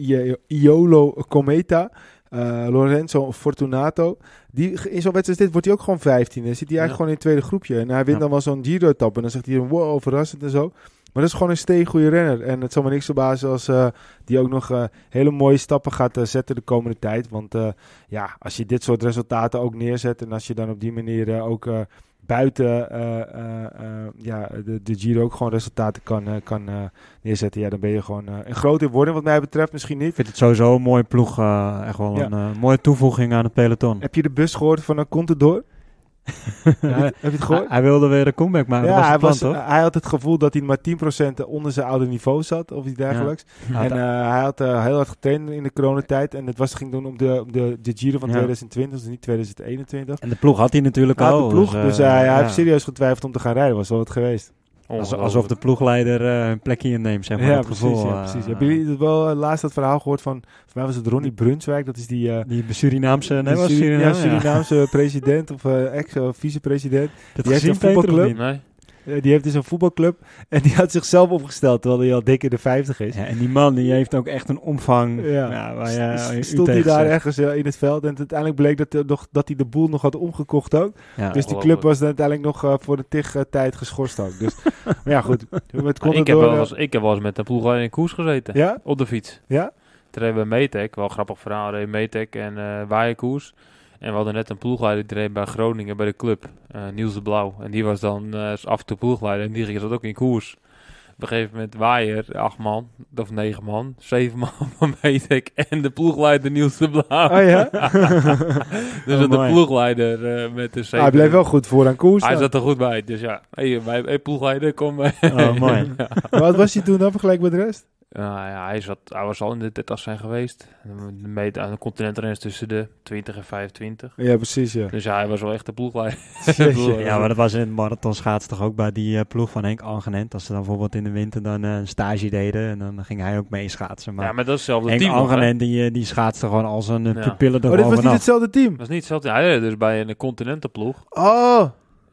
Speaker 1: Iolo Cometa. Uh, Lorenzo Fortunato. Die, in zo'n wedstrijd dit wordt hij ook gewoon 15. Dan zit hij eigenlijk gewoon in het tweede groepje. En hij wint dan wel zo'n Giro-tap. En dan zegt hij: wow, verrassend en zo. Maar dat is gewoon een steeg goede renner. En het zal me niks verbazen als uh, die ook nog eh, hele mooie stappen gaat zetten de komende tijd. Want ja, als je dit soort resultaten ook neerzet en als je dan op die manier ook buiten eh, eh, eh, ja, de, de Giro ook gewoon resultaten kan, kan neerzetten. Ja, dan ben je gewoon een grote worden wat mij betreft.
Speaker 2: Misschien niet. Ik vind het sowieso een mooie ploeg. echt wel een mooie toevoeging aan het peloton. Heb je
Speaker 1: de bus gehoord van het Contador? Ja, heb je het gehoord? Hij, wilde
Speaker 2: weer een comeback maken. Ja, was hij,
Speaker 1: hij had het gevoel dat hij maar 10% onder zijn oude niveau zat of iets dergelijks. En hij had eh, eh, heel hard getraind in de coronatijd. En het was ging doen om de, de, de Giro van 2020, dus niet 2021. En de ploeg had hij natuurlijk al. de ploeg, dus, dus eh, hij heeft serieus getwijfeld om te gaan rijden. Was wel het geweest. Alsof, de ploegleider uh, een plekje inneemt, zeg maar. Ja, precies. Gevoel, ja, eh, precies. Uh, Hebben jullie wel eh, laatst dat verhaal gehoord van... Voor mij was het Ronnie Brunswijk, dat is die... die Surinaamse... die ja, Surinaamse president of ex-vicepresident. Dat heeft een voetbalclub. Niet, eh, die heeft dus een voetbalclub en die had zichzelf opgesteld terwijl hij al dik in de 50 is. Ja, en die man die heeft ook echt een omvang. Ja. ja Stond hij daar ergens eh, in het veld en uiteindelijk bleek dat, hij eh, dat hij de boel nog had omgekocht ook. dus die oh, club was uiteindelijk nog voor de tig tijd geschorst ook. Dus, maar ja, goed. Het kon ik, heb wel eens,
Speaker 3: ik heb wel eens met een ploeg in een koers gezeten. Op de fiets. Ja? Toen hebben we Metek, wel grappig verhaal, Metek en uh, koers. En we hadden net een ploegleider bij Groningen bij de club, uh, de Blauw. En die was dan als eh, af en toe ploegleider en die zat ook in koers. Op een gegeven moment waaier, acht man, of negen man, zeven man weet ik. En de ploegleider Niels de Blauw. Oh ja? dus oh, de ploegleider eh, met de zeven. hij bleef wel goed voor aan koers. Hij zat er goed bij, dus ja. Hé, hey, hey, ploegleider, kom Oh, mooi. Wat was hij
Speaker 1: toen dan vergeleken met de rest?
Speaker 3: Nou ja, hij, zat, was al in de 30 zijn geweest. De meet aan de tussen de 20 en 25. Ja, precies. Ja. Dus ja, hij was wel echt de ploegleider. ja, maar dat
Speaker 2: was in het marathon schaats toch ook bij die eh, ploeg van Henk Angenent. Als ze dan bijvoorbeeld in de winter dan eh, een stage deden en dan ging hij ook mee schaatsen. Maar ja, maar dat is hetzelfde team. Henk Angenent die, eh, die schaatste gewoon als een ja. pupille Oh, dit was niet
Speaker 3: hetzelfde team? Dat was niet hetzelfde. Hij dus bij een continentenploeg. Oh!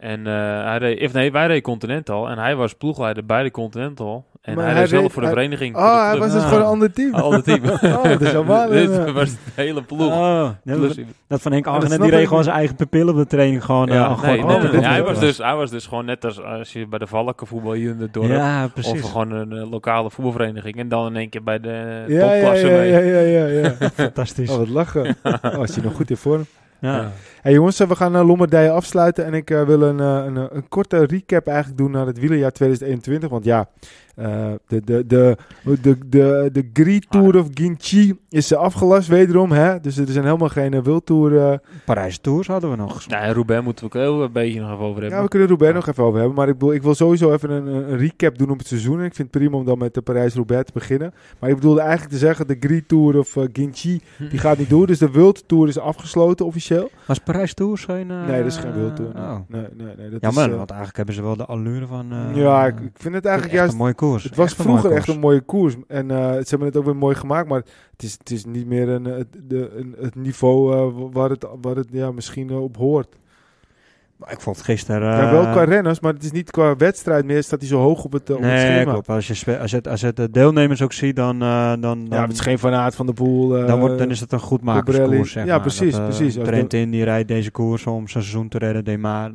Speaker 3: En eh, hij reed, of nee, wij reden Continental en hij was ploegleider bij de Continental. En hij, hij zelf voor de vereniging. Oh, hij was dus voor een ah. ander team. Een ander team. oh, dat is Dit was de hele ploeg. Ah, dus dat van Henk En die reed gewoon zijn
Speaker 2: eigen pupil op de training. Gewoon, ja, eh, nee, hij, was dus,
Speaker 3: hij was dus gewoon net als als je bij de Valken voetbal hier in het dorp. of gewoon een eh, lokale voetbalvereniging. En dan in één keer bij de ja, ja, Ja, ja, ja. ja, Fantastisch. Oh, het lachen.
Speaker 1: Als oh, je nog goed in vorm. ja. Hey jongens, we gaan naar eh, Lombardije afsluiten. En ik eh, wil een, eh, een, een, korte recap eigenlijk doen naar het wielerjaar 2021. Want ja, de, de, de, de, de, de Gris Tour of Ginchi is afgelast wederom. Hè? Dus er zijn helemaal geen wildtour. Uh... Parijs Tours hadden we nog.
Speaker 3: Ja, Robert moeten we ook heel een beetje nog even over hebben. Ja, we
Speaker 1: kunnen Robert nog even over hebben. Maar ik, bedoel, ik wil sowieso even een, een, recap doen op het seizoen. Ik vind het prima om dan met de parijs Robert te beginnen. Maar ik bedoelde eigenlijk te zeggen, de Gris Tour of uh, Ginchi, die hm. gaat niet door. Dus de World Tour is afgesloten officieel. Parijs Tour? Geen, nee, dat is geen eh, World Nee. Oh.
Speaker 2: Nee, nee, nee, dat Jammer, is, eh, want eigenlijk hebben ze wel de allure van... Eh, ja, ik, vind het eigenlijk juist... een mooie koers. Het was vroeger echt
Speaker 1: een mooie koers. En ze hebben het ook weer mooi gemaakt, maar het is, het is niet meer een, het, de, een, het niveau waar het, waar het ja, misschien op hoort.
Speaker 2: Maar ik vond het gisteren... ja, wel qua eh,
Speaker 1: renners, maar het is niet qua wedstrijd meer. Staat hij zo hoog op het, eh, op Klopt.
Speaker 2: Als je, als, je als je de deelnemers ook ziet, dan... dan, eh, dan ja, het is geen
Speaker 1: fanaat van de Boel. dan, wordt, dan is het een goed makerskoers, Ja, precies. precies. Trentin
Speaker 2: die rijdt deze koers om zijn seizoen te redden. De maar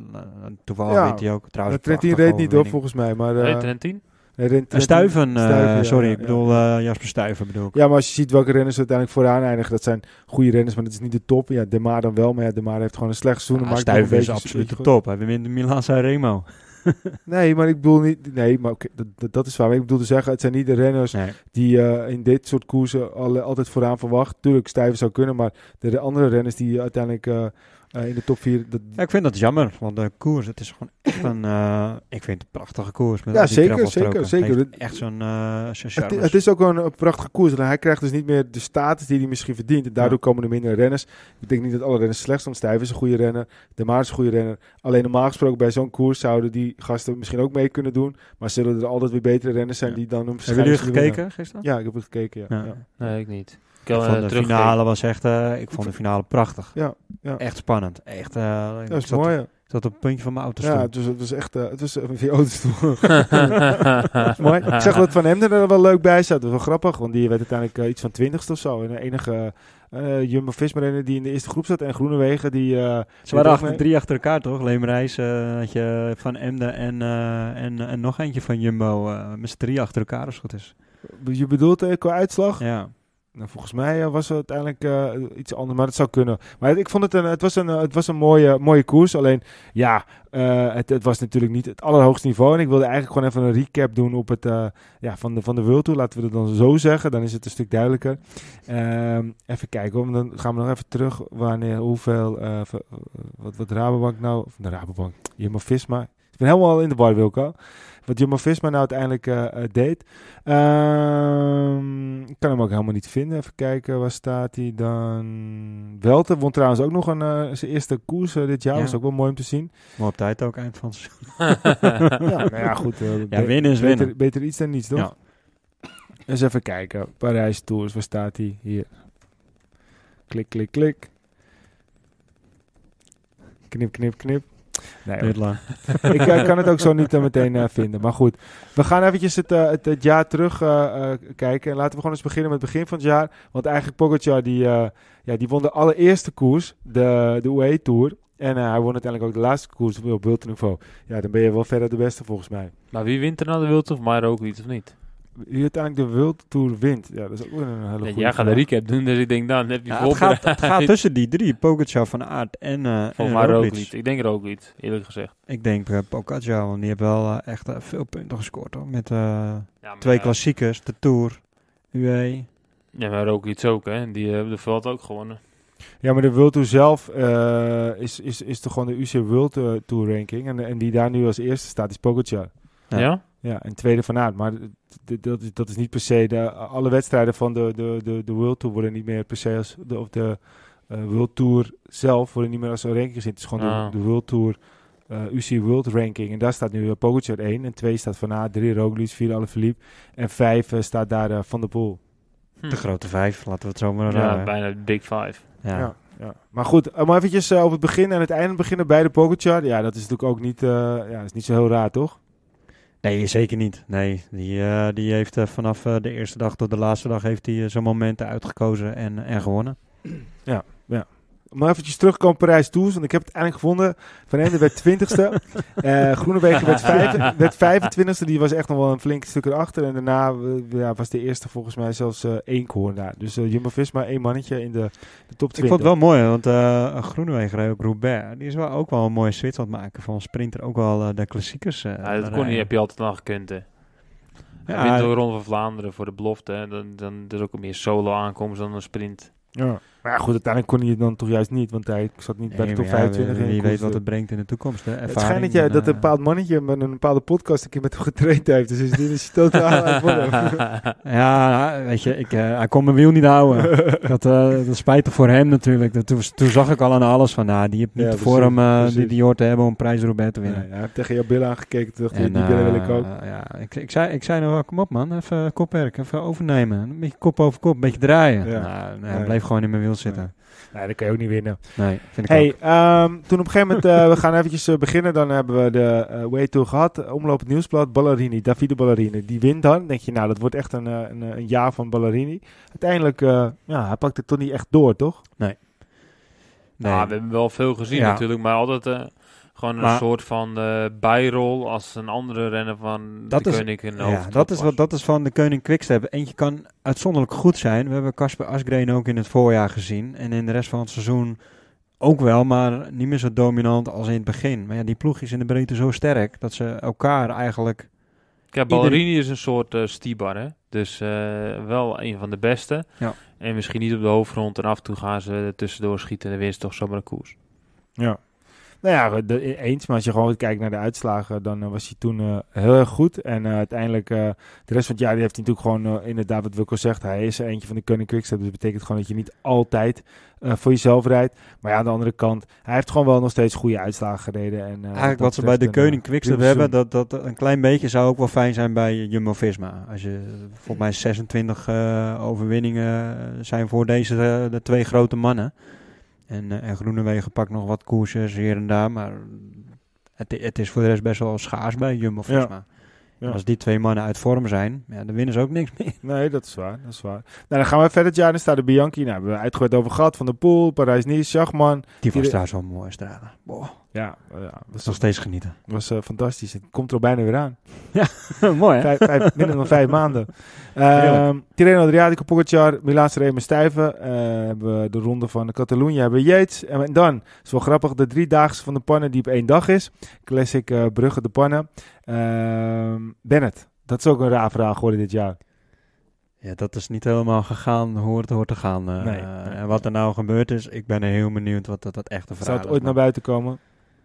Speaker 2: toevallig weet hij ook trouwens... Trentin reed niet op, volgens mij. Maar, nee,
Speaker 1: Trentin? Rent, eh, Stuiven, eh, Stuiven sorry,
Speaker 2: ik bedoel eh, Jasper Stuiven bedoel ik. Ja,
Speaker 1: maar als je ziet welke renners uiteindelijk vooraan eindigen, dat zijn goede renners, maar dat is niet de top. Ja, De Maar dan wel, maar ja, De Maar heeft gewoon een slecht seizoen. Ja, Stuiven is absoluut de top. Hij wint de Milan Remo. nee, maar ik bedoel niet. Nee, maar okay, dat, dat, is waar. ik bedoel te zeggen, het zijn niet de renners die uh, in dit soort koersen altijd vooraan verwacht. Tuurlijk, stijven zou kunnen, maar de, de andere renners die uiteindelijk. Eh, in de top 4. Dat...
Speaker 2: Ja, ik vind dat jammer, want de koers, het is gewoon echt een... Eh, ik vind het een prachtige koers. Met ja, zeker, zeker, zeker. Echt zo'n uh, het, is
Speaker 1: ook een, prachtige koers. En hij krijgt dus niet meer de status die hij misschien verdient. En daardoor komen er minder renners. Ik denk niet dat alle renners slecht zijn. Stijf is een goede renner. De Maart is een goede renner. Alleen normaal gesproken bij zo'n koers zouden die gasten misschien ook mee kunnen doen. Maar zullen er altijd weer betere renners zijn die dan... hem. Hebben jullie gekeken gisteren? Ja, ik heb het gekeken, ja. Nee, ik
Speaker 3: niet.
Speaker 2: Eh, eh, ik vond de finale was echt, ik vond de finale prachtig. Ja, ja. Echt spannend.
Speaker 1: Echt, uh, eh, dat is mooi. Zat op puntje van mijn stoel? Ja, dus het was echt, het was een je auto's mooi. Ik zag dat Van Emden er wel leuk bij zat. Dat was wel grappig, want die werd uiteindelijk iets van twintigste of zo. En de enige Jumbo Visma renner die in de eerste groep zat en Groenewegen die... Ze
Speaker 2: waren achter, drie achter elkaar toch? Leemreis uh, had je Van Emden en, en, en nog
Speaker 1: eentje van Jumbo. met z'n drie achter elkaar als het goed is. Je bedoelt qua uitslag? Ja. Nou, volgens mij eh, was het uiteindelijk eh, iets anders, maar dat zou kunnen. Maar ik vond het een, het was een, eh, het was een mooie, mooie koers. Alleen, ja, het, het, was natuurlijk niet het allerhoogste niveau. En ik wilde eigenlijk gewoon even een recap doen op het, ja, van, de, van de World Tour. Laten we dat dan zo zeggen, dan is het een stuk duidelijker. Ehm, even kijken, dan gaan we nog even terug. Wanneer, hoeveel, wat, wat Rabobank nou... Of de nou, Rabobank, Jumbo-Visma. Ik ben helemaal in de bar Wilco. Wat Jumbo-Visma nou uiteindelijk eh, eh, deed. Um, ik kan hem ook helemaal niet vinden. Even kijken, waar staat hij dan? Welte won trouwens ook nog een, eh, zijn eerste koers dit jaar. Ja. was ook wel mooi om te zien. Maar op tijd ook, eind van seizoen. ja, nou ja, goed. ja, winnen is beter, winnen. Beter iets dan niets, toch? Ja. Eens even kijken. Parijs Tours, waar staat hij? Hier. Klik, klik, klik. Knip, knip, knip. Nee, ik eh, kan het ook zo niet eh, meteen eh, vinden. Maar goed, we gaan eventjes het, het, jaar terug kijken. En laten we gewoon eens beginnen met het begin van het jaar. Want eigenlijk Pogacar, die, ja, die won de allereerste koers, de, de UAE Tour. En hij won uiteindelijk ook de laatste koers op, wereldniveau. niveau. Ja, dan ben je wel verder de beste volgens mij.
Speaker 3: Maar wie wint er nou de of Maar ook niet of niet?
Speaker 1: wie uiteindelijk de World Tour wint. Ja, dat is ook een hele goede
Speaker 2: ja,
Speaker 3: Jij gaat de recap doen, dus ik denk nou, dan net die ja, het, gaat, het gaat tussen
Speaker 2: die drie, Pogacar van Aard en uh,
Speaker 3: Ik denk er ook niet, eerlijk gezegd.
Speaker 2: Ik denk uh, Pogacar, want die heeft wel eh, echt veel punten gescoord hoor. Met twee klassiekers, de Tour, UE. Ja,
Speaker 3: maar ook iets ook hè, die hebben de veld ook gewonnen.
Speaker 1: Ja, maar de World Tour zelf is, is, is toch gewoon de UC World Tour ranking. En, en die daar nu als eerste staat, is Pogacar. ja? Ja, en tweede van aard. Maar dat is, dat is niet per se. De, alle wedstrijden van de, de, de, de World Tour worden niet meer per se als. De, of de eh, World Tour zelf worden niet meer als een ranking gezien. Het is gewoon de, ah. World Tour. Uh, eh, UC World Ranking. En daar staat nu de eh, Pogacar 1. En 2 staat Van Aert. 3 Roglic. 4 Alaphilippe. En 5 staat daar Van der Poel. Hm. De grote vijf, laten we het zo maar Ja, bijna de big
Speaker 2: 5.
Speaker 3: Ja. ja. Maar goed,
Speaker 1: om eventjes op het begin en het einde beginnen bij de Pogacar. Ja, dat is natuurlijk ook niet, ja, is niet zo heel raar, toch?
Speaker 2: Nee, zeker niet. Nee, die, eh, die heeft eh, vanaf eh, de eerste dag tot de laatste dag heeft hij zijn momenten
Speaker 1: uitgekozen en, en gewonnen. Ja, ja maar eventjes terugkomen Parijs Tours, want ik heb het eindelijk gevonden. Van Ende werd 20ste. uh, eh, Groenewegen werd, werd 25ste. Die was echt nog wel een flink stuk erachter. En daarna eh, ja, was de eerste volgens mij zelfs eh, één koorn daar. Dus uh, Jumbo Visma één mannetje in de, top 20. Ik vond het wel mooi, want groene Groenewegen rijdt Roubaix.
Speaker 2: Die is wel ook wel een mooie switch aan het maken van sprinter. Ook wel de klassiekers. ja, dat kon niet,
Speaker 3: heb je altijd nog gekund. Hè. Ja, de Ronde van Vlaanderen voor de belofte. Hè. Dan, dan is ook meer solo aankomst dan een sprint. Ja.
Speaker 1: Maar ja, goed, uiteindelijk kon hij het dan toch juist niet, want hij zat niet bij de top ja, 25. Wie, weet wat het brengt in de toekomst, hè? het schijnt dat, jij, dat eh, een bepaald mannetje met een bepaalde podcast een keer met hem getraind heeft, dus is dit is totaal uit Ja, weet je, ik, eh, hij kon mijn wiel
Speaker 2: niet houden. dat, uh, dat spijtig voor hem natuurlijk. Dat, toen, toen, zag ik al aan alles van, nou, die heeft niet ja, de vorm die die hoort te hebben om prijs Robert te winnen.
Speaker 1: Ja, hij heeft tegen jouw billen aangekeken, dacht ik, die billen wil ik ook. ja,
Speaker 2: ik, ik, zei, ik zei nou, kom op man, even kopwerk, even overnemen. Een beetje kop over kop, een beetje draaien. Nou, hij nou, bleef gewoon in mijn wiel zitten. Nee, dat kan je ook niet winnen. Nee, vind ik hey,
Speaker 1: ehm, toen op gegeven moment, eh, we gaan eventjes eh, beginnen. Dan hebben we de uh, Way to gehad. Omloop het nieuwsblad. Ballerini, Davide Ballerini. Die wint dan. denk je, nou, dat wordt echt een, een, een jaar van Ballerini. Uiteindelijk, ja, hij pakt het toch niet echt door, toch? Nee. Ah, nee. Nou,
Speaker 3: we hebben wel veel gezien natuurlijk. Maar altijd gewoon een soort van eh, bijrol als een andere renner van
Speaker 2: dat de is, Koning in de Ja, dat is, wat, dat is van de Koning Quickstep. Eentje kan uitzonderlijk goed zijn. We hebben Casper Asgreen ook in het voorjaar gezien. En in de rest van het seizoen ook wel, maar niet meer zo dominant als in het begin. Maar ja, die ploeg is in de breedte zo sterk dat ze elkaar eigenlijk... Kijk,
Speaker 3: Ballerini is een soort uh, stibar, hè? Dus eh, wel een van de beste. Ja. En misschien niet op de hoofdgrond. En af en toe gaan ze tussendoor schieten en dan winst toch zomaar een koers.
Speaker 4: Ja,
Speaker 1: nou ja, e, eens. Maar als je gewoon kijkt naar de uitslagen, dan eh, was hij toen eh, heel erg goed. En eh, uiteindelijk, de rest van het jaar heeft hij natuurlijk gewoon, inderdaad wat Wilco zegt, hij is er eentje van de Koning Quickstep. Dus dat betekent gewoon dat je niet altijd voor jezelf rijdt. Maar ja, aan de andere kant, hij heeft gewoon wel nog steeds goede uitslagen gereden. En, Eigenlijk wat ze bij de Koning Quickstep hebben,
Speaker 2: dat, dat een klein beetje zou ook wel fijn zijn bij Jumbo-Visma. Als je, volgens mij 26 overwinningen zijn voor deze de twee grote mannen. En, eh, en Groenewegen pakt nog wat koersen hier en daar. Maar het, het is voor de rest best wel schaars bij jumbo volgens
Speaker 1: als die twee mannen uit vorm zijn, ja, dan winnen ze ook niks meer. Nee, dat is waar. Dat is waar. Nou, dan gaan we verder het jaar. Dan staat de Bianchi. Nou, we hebben uitgebreid over gehad. Van de Poel, Parijs-Nice, Schachman. Die was trouwens wel mooi, stralen.
Speaker 2: Boah. Ja, eh, ja, is nog steeds genieten.
Speaker 1: was uh, fantastisch. Het komt er al bijna weer aan. Ja, mooi hè? Vijf, minder dan vijf maanden. Uh, Tirreno Adriatico, Pogacar, Milaanse Remen Stijven. Uh, eh, hebben we de ronde van Catalonië, hebben we En dan, het is wel grappig, de dagen van de pannen die op één dag is. Classic uh, Brugge de pannen. Ehm, Bennett, dat is ook een raar verhaal geworden dit jaar. Ja, dat is niet helemaal gegaan Hoort
Speaker 2: het hoort te gaan. Eh, nee, eh, En wat er nou gebeurd is, ik ben heel benieuwd wat dat, dat vraag verhaal Zou het ooit naar buiten
Speaker 1: komen?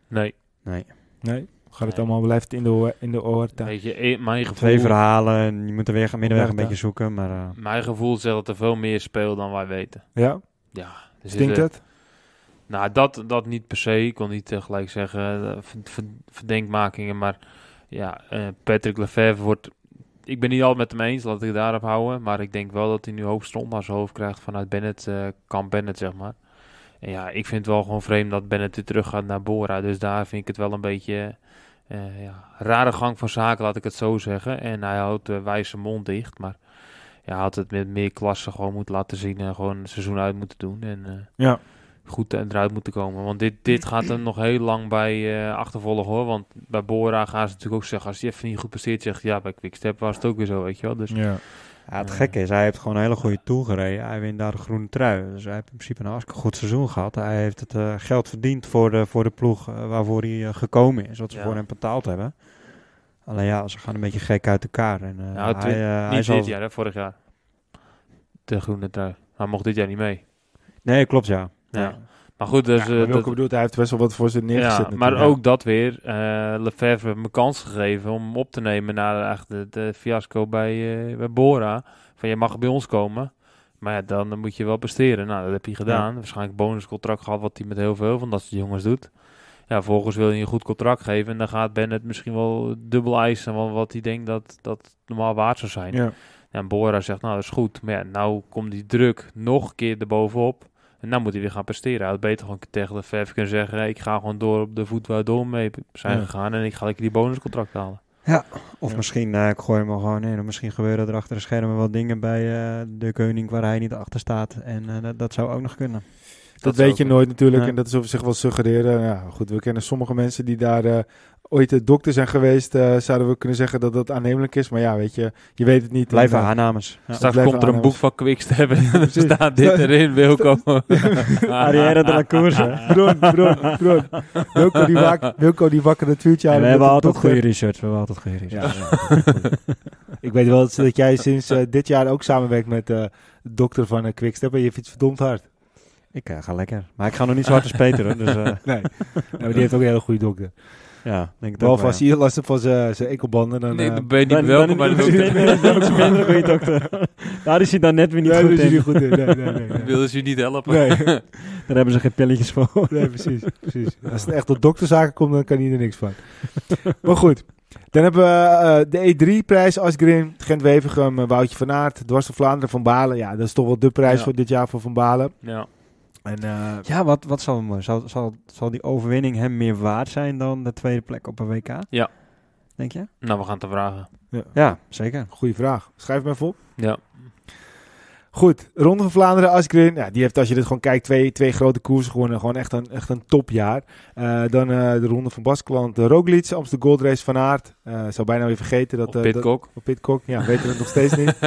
Speaker 4: Nee. Nee. Nee?
Speaker 1: Gaat het allemaal blijft in de, oor, in de Weet je, mijn gevoel... Twee verhalen, en je moet er weer middenweg een beetje zoeken, maar... Eh,
Speaker 3: mijn gevoel zegt dat er veel meer speelt dan wij weten. Ja? Ja. Dus Stinkt het? Nou, dat, dat niet per se. Ik kon niet tegelijk zeggen verdenkmakingen, maar ja, eh, Patrick Lefebvre wordt... Ik ben niet altijd met hem eens, laat ik daarop houden. Maar ik denk wel dat hij nu hoog naar hoofd krijgt vanuit Bennett, uh, kamp Bennett, zeg maar. En ja, ik vind het wel gewoon vreemd dat Bennett er terug gaat naar Bora. Dus daar vind ik het wel een beetje... Eh, ja, rare gang van zaken, laat ik het zo zeggen. En hij houdt de wijze mond dicht. Maar ja, had het met meer klassen gewoon moeten laten zien en gewoon seizoen uit moeten doen. En, ja goed eh, eruit moeten komen. Want dit, dit mm. gaat hem nog heel lang bij eh, achtervolgen hoor. Want bij Bora gaan ze natuurlijk ook zeggen, als je even niet goed passeert, zegt
Speaker 2: ja, bij Quickstep was het ook weer zo, weet je wel. Dus, ja. Ja, het gekke is, hij heeft gewoon een hele goede tour gereden. Hij wint daar de groene trui. Dus hij heeft in principe een hartstikke goed seizoen gehad. Hij heeft het eh, geld verdiend voor de, voor de ploeg waarvoor hij gekomen is. Wat ze voor hem betaald hebben. Alleen ja, ze gaan een beetje gek uit elkaar. En, nou, hij, hij niet dit jaar, hè, vorig jaar. De groene trui.
Speaker 3: Hij mocht dit jaar niet mee.
Speaker 1: Nee, klopt ja ja. Maar goed, dus... Ja, eh, dat... bedoelt, hij heeft best wel wat voor zich neergezet ja, Maar ook
Speaker 3: dat weer, uh, eh, Lefebvre me kans gegeven om op te nemen na eigenlijk de, de fiasco bij, eh, bij Bora. Van, je mag bij ons komen. Maar dan moet je wel presteren. Nou, dat heb je gedaan. Waarschijnlijk bonuscontract gehad, wat hij met heel veel van dat soort jongens doet. Ja, volgens wil je een goed contract geven. En dan gaat Bennett misschien wel dubbel eisen wat hij denkt dat dat normaal waard zou zijn. Ja. En Bora zegt, nou, dat is goed. Maar ja, nou komt die druk nog een keer erbovenop. En dan moet hij weer gaan presteren. Hij had beter gewoon tegen de Verf kunnen zeggen... ik ga gewoon door op de voet waar door mee zijn gegaan... en ik ga lekker die bonuscontract halen.
Speaker 4: Ja, of
Speaker 2: misschien eh, ik gooi hem al gewoon in. misschien gebeuren er achter de schermen wat dingen bij eh, de koning waar hij niet achter
Speaker 1: staat. En eh, dat, zou ook nog kunnen dat weet je nooit natuurlijk. En dat is over zich wel suggereren. Ja, goed, we kennen sommige mensen die daar eh, ooit de dokter zijn geweest. Eh, zouden we kunnen zeggen dat dat aannemelijk is. Maar ja, weet je, je weet het niet. Blijven en, eh, aannames. Ja. Straks komt er een boek van Quickstep Ze staat dit erin, Wilco. Arrière de la course. Bron, bron, bron.
Speaker 2: Wilco die, wak,
Speaker 1: Wilco die wakker het vuurtje aan. We hebben altijd goede research. We hebben altijd goede research. Ik weet wel dat, jij sinds dit jaar ook samenwerkt met de dokter van Quickstep. En je fietst verdomd hard. Ik ga lekker. Maar ik ga nog niet zo hard als Hoor, dus, nee. maar die heeft ook een hele goede dokter. Ja, denk ik Behalve als hij hier last heeft van zijn enkelbanden, dan... Nee, dan ben je niet welkom bij de dokter. Ben ik minder goede dokter. Daar is hij dan net weer niet goed in. Niet goed in.
Speaker 3: Nee, nee, nee, nee. Wilden ze je niet helpen? Nee. Daar
Speaker 1: hebben ze geen pilletjes voor. Nee, precies. precies. Als het echt tot dokterzaken komt, dan kan hij er niks van. maar goed. Dan hebben we de E3-prijs, Asgrim, Gent-Wevergem, Woutje van Aert, Dwars Vlaanderen, Van Balen. Ja, dat is toch wel de prijs voor dit jaar voor Van Balen.
Speaker 2: Ja. En, eh, ja, wat, wat zal, hem, zal, zal, zal die overwinning hem meer waard zijn dan de tweede plek op een WK? Ja. Denk je?
Speaker 3: Nou, we gaan te vragen.
Speaker 1: Ja, ja zeker. Goeie vraag. Schrijf me even op. Ja. Goed, Ronde van Vlaanderen, Asgrin. die heeft, als je dit gewoon kijkt, twee, twee grote koersen gewonnen. Gewoon echt een, echt een topjaar. Eh, dan eh, de Ronde van Baskeland, de Roglic, Amsterdam Gold Race van Aert. zou bijna weer vergeten dat... Op Pitcock. Dat, Pitcock, ja, weten we het nog steeds niet.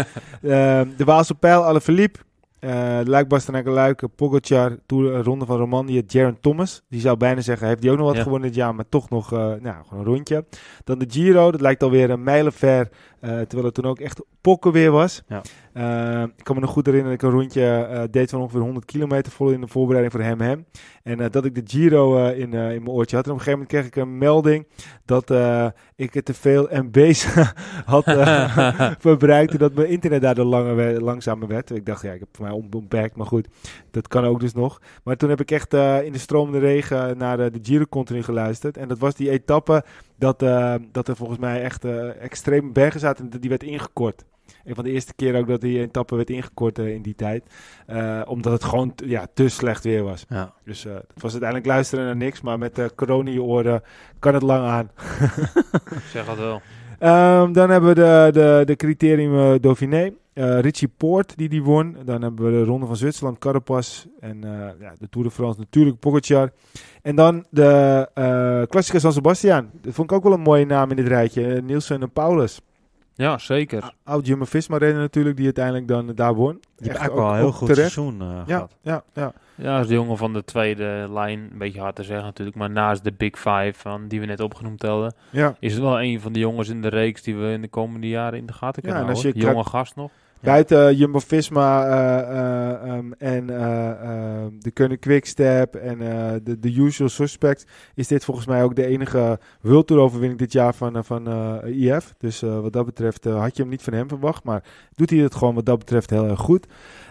Speaker 1: de Waalse Pijl, Alaphilippe. Uh, eh, Luik en Luiken, Pogacar, een eh, Ronde van Romandie, Jaron Thomas. Die zou bijna zeggen, heeft hij ook nog wat gewonnen dit jaar, maar toch nog eh, nou, gewoon een rondje. Dan de Giro, dat lijkt alweer een mijlenver. Uh, terwijl het toen ook echt pokken weer was. Ja. Eh, ik kan me nog goed herinneren dat ik een rondje eh, deed van ongeveer 100 kilometer vol in de voorbereiding voor hem hem. En eh, dat ik de Giro in, in mijn oortje had. En op een gegeven moment kreeg ik een melding dat ik te veel MB's had verbruikt. En dat mijn internet daardoor langer, langzamer werd. Ik dacht, ja, ik heb voor mij onbeperkt, maar goed, dat kan ook dus nog. Maar toen heb ik echt in de stromende regen naar de Giro continu geluisterd. En dat was die etappe dat, eh, dat er volgens mij echt eh, extreem bergen zaten. Die werd ingekort. Een van de eerste keer ook dat die tappen werd ingekort eh, in die tijd. omdat het gewoon ja, te slecht weer was. Ja. Dus het was uiteindelijk luisteren naar niks. Maar met de corona in oren kan het lang aan. Ik zeg dat wel. Ehm, dan hebben we de, de, de criterium Dauphiné. Uh, Richie Poort die die won. Dan hebben we de Ronde van Zwitserland, Carapaz. En eh, ja, de Tour de France natuurlijk, Pogacar. En dan de uh, San Sebastian. Dat vond ik ook wel een mooie naam in dit rijtje. Nielsen en Paulus. Ja, zeker. Oud Jumbo Visma reden natuurlijk, die uiteindelijk dan daar won. Die Echt ook wel een heel goed
Speaker 3: seizoen uh,
Speaker 4: ja, gehad. Ja, ja.
Speaker 3: ja, als de jongen van de tweede lijn. Een beetje hard te zeggen natuurlijk. Maar naast de Big Five, van, die we net opgenoemd hadden, is het wel een van de jongens in de reeks die we in de komende jaren in de gaten kunnen ja, houden. Jonge gast nog.
Speaker 1: Buiten Jumbo-Visma eh, eh, ehm, en eh, ehm, de Kunnen Quickstep en de, de usual suspects... is dit volgens mij ook de enige World Tour overwinning dit jaar van, van IF. Dus wat dat betreft had je hem niet van hem verwacht. Maar doet hij het gewoon wat dat betreft heel erg goed.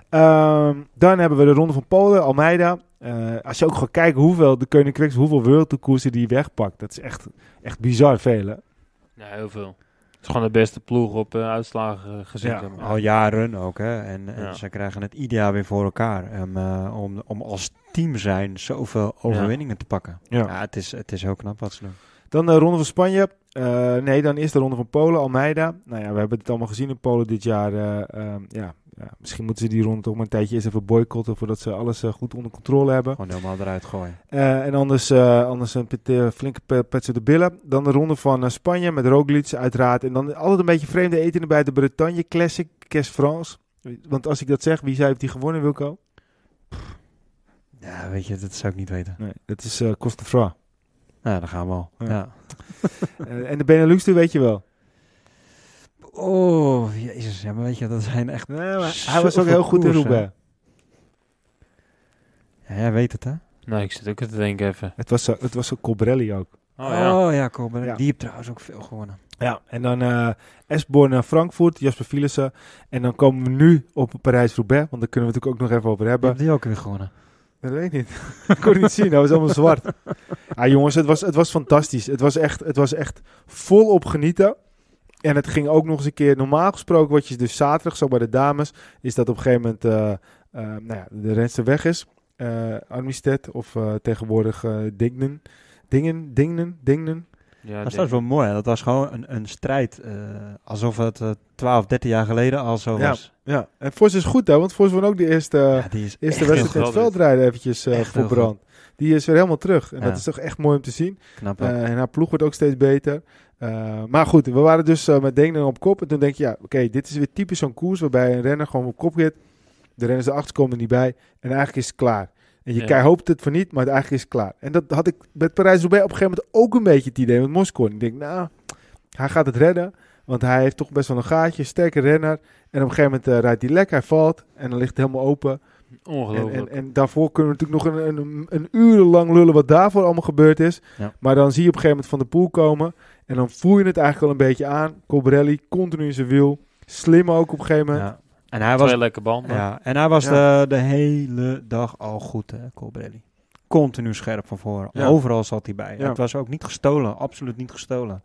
Speaker 1: Ehm, dan hebben we de Ronde van Polen, Almeida. als je ook gaat kijken hoeveel de Quickstep hoeveel World Tour koersen die wegpakt. Dat is echt, echt bizar veel, hè?
Speaker 3: Ja, heel veel is gewoon de beste ploeg op eh, uitslagen eh, gezien. al
Speaker 2: jaren ook. Hè?
Speaker 1: En, ze krijgen het ideaal
Speaker 2: weer voor elkaar. Eh, om, om als team zijn zoveel overwinningen te pakken. Ja, het, is, het is heel knap wat ze doen.
Speaker 1: Dan de Ronde van Spanje. nee, dan is de Ronde van Polen, Almeida. Nou ja, we hebben het allemaal gezien in Polen dit jaar. ja, ja, misschien moeten ze die rond ook een tijdje eens even boycotten voordat ze alles eh, goed onder controle hebben. Gewoon helemaal eruit gooien. Eh, en anders, eh, anders een pit, flinke petje de billen. Dan de ronde van Spanje met Roglic uiteraard. En dan altijd een beetje vreemde eten erbij. De Bretagne Classic, Kerst France. Want als ik dat zeg, wie zei heeft die gewonnen, Wilco? Ja, weet je, dat zou ik niet weten. Nee, dat is Costa Fra. Nou, daar gaan we al. Ja. en de Benelux, die weet je wel.
Speaker 2: Oh, jezus. Ja, maar weet je, dat zijn echt... Nee, hij was ook heel goed in Roubaix.
Speaker 1: Ja, jij weet het, hè?
Speaker 2: Nee, ik zit ook te denken even.
Speaker 1: Het was, het was ook Cobrelli ook. Oh ja, oh, ja Die heeft trouwens ook veel gewonnen. Ja, en dan uh, eh, Esborn naar Frankfurt, Jasper Philipsen. En dan komen we nu op Parijs-Roubaix, want daar kunnen we natuurlijk ook nog even over hebben. die ook weer gewonnen? Dat weet ik niet. ik kon het niet zien, dat was allemaal zwart. Ja, jongens, het was, het was fantastisch. Het was echt, het was echt volop genieten. En het ging ook nog eens een keer, normaal gesproken, wat je dus zaterdag, zo bij de dames, is dat op een gegeven moment eh, eh, nou ja, de renster weg is. Uh, eh, Armistead of tegenwoordig Dingen, Dingen, Dingen, Dingen. Ja,
Speaker 2: dat was wel mooi. Hè? Dat was gewoon een, een strijd. alsof het 12, 13 jaar geleden al zo ja, was.
Speaker 1: Ja, en Vos is goed hè. Want Vos won ook de eerste, is eerste wedstrijd in het veldrijden eventjes uh, voor brand. Die is weer helemaal terug. En dat is toch echt mooi om te zien. Knap, en haar ploeg wordt ook steeds beter. Eh, maar goed, we waren dus eh, met Denen op kop. En toen denk je, ja, oké, dit is weer typisch zo'n koers waarbij een renner gewoon op kop zit. De renners erachter komen niet bij. En eigenlijk is het klaar. En je hoopt het voor niet, maar het eigenlijk is het klaar. En dat had ik met Parijs-Roubaix op een gegeven moment ook een beetje het idee met Moskou. ik denk, nou, hij gaat het redden. Want hij heeft toch best wel een gaatje, sterke renner. En op een gegeven moment eh, rijdt hij lek, hij valt en dan ligt het helemaal open. Ongelooflijk. En, en, daarvoor kunnen we natuurlijk nog een, een, een urenlang lullen wat daarvoor allemaal gebeurd is. Ja. Maar dan zie je op een gegeven moment Van de Poel komen. En dan voel je het eigenlijk al een beetje aan. Colbrelli, continu in zijn wiel. Slim ook op een gegeven moment. Ja. En hij was, Twee lekker banden. Ja, en hij was de,
Speaker 2: de, hele dag al goed, hè, Colbrelli. Continu scherp van voren. Overal zat hij bij. Het was ook niet gestolen. Absoluut niet gestolen.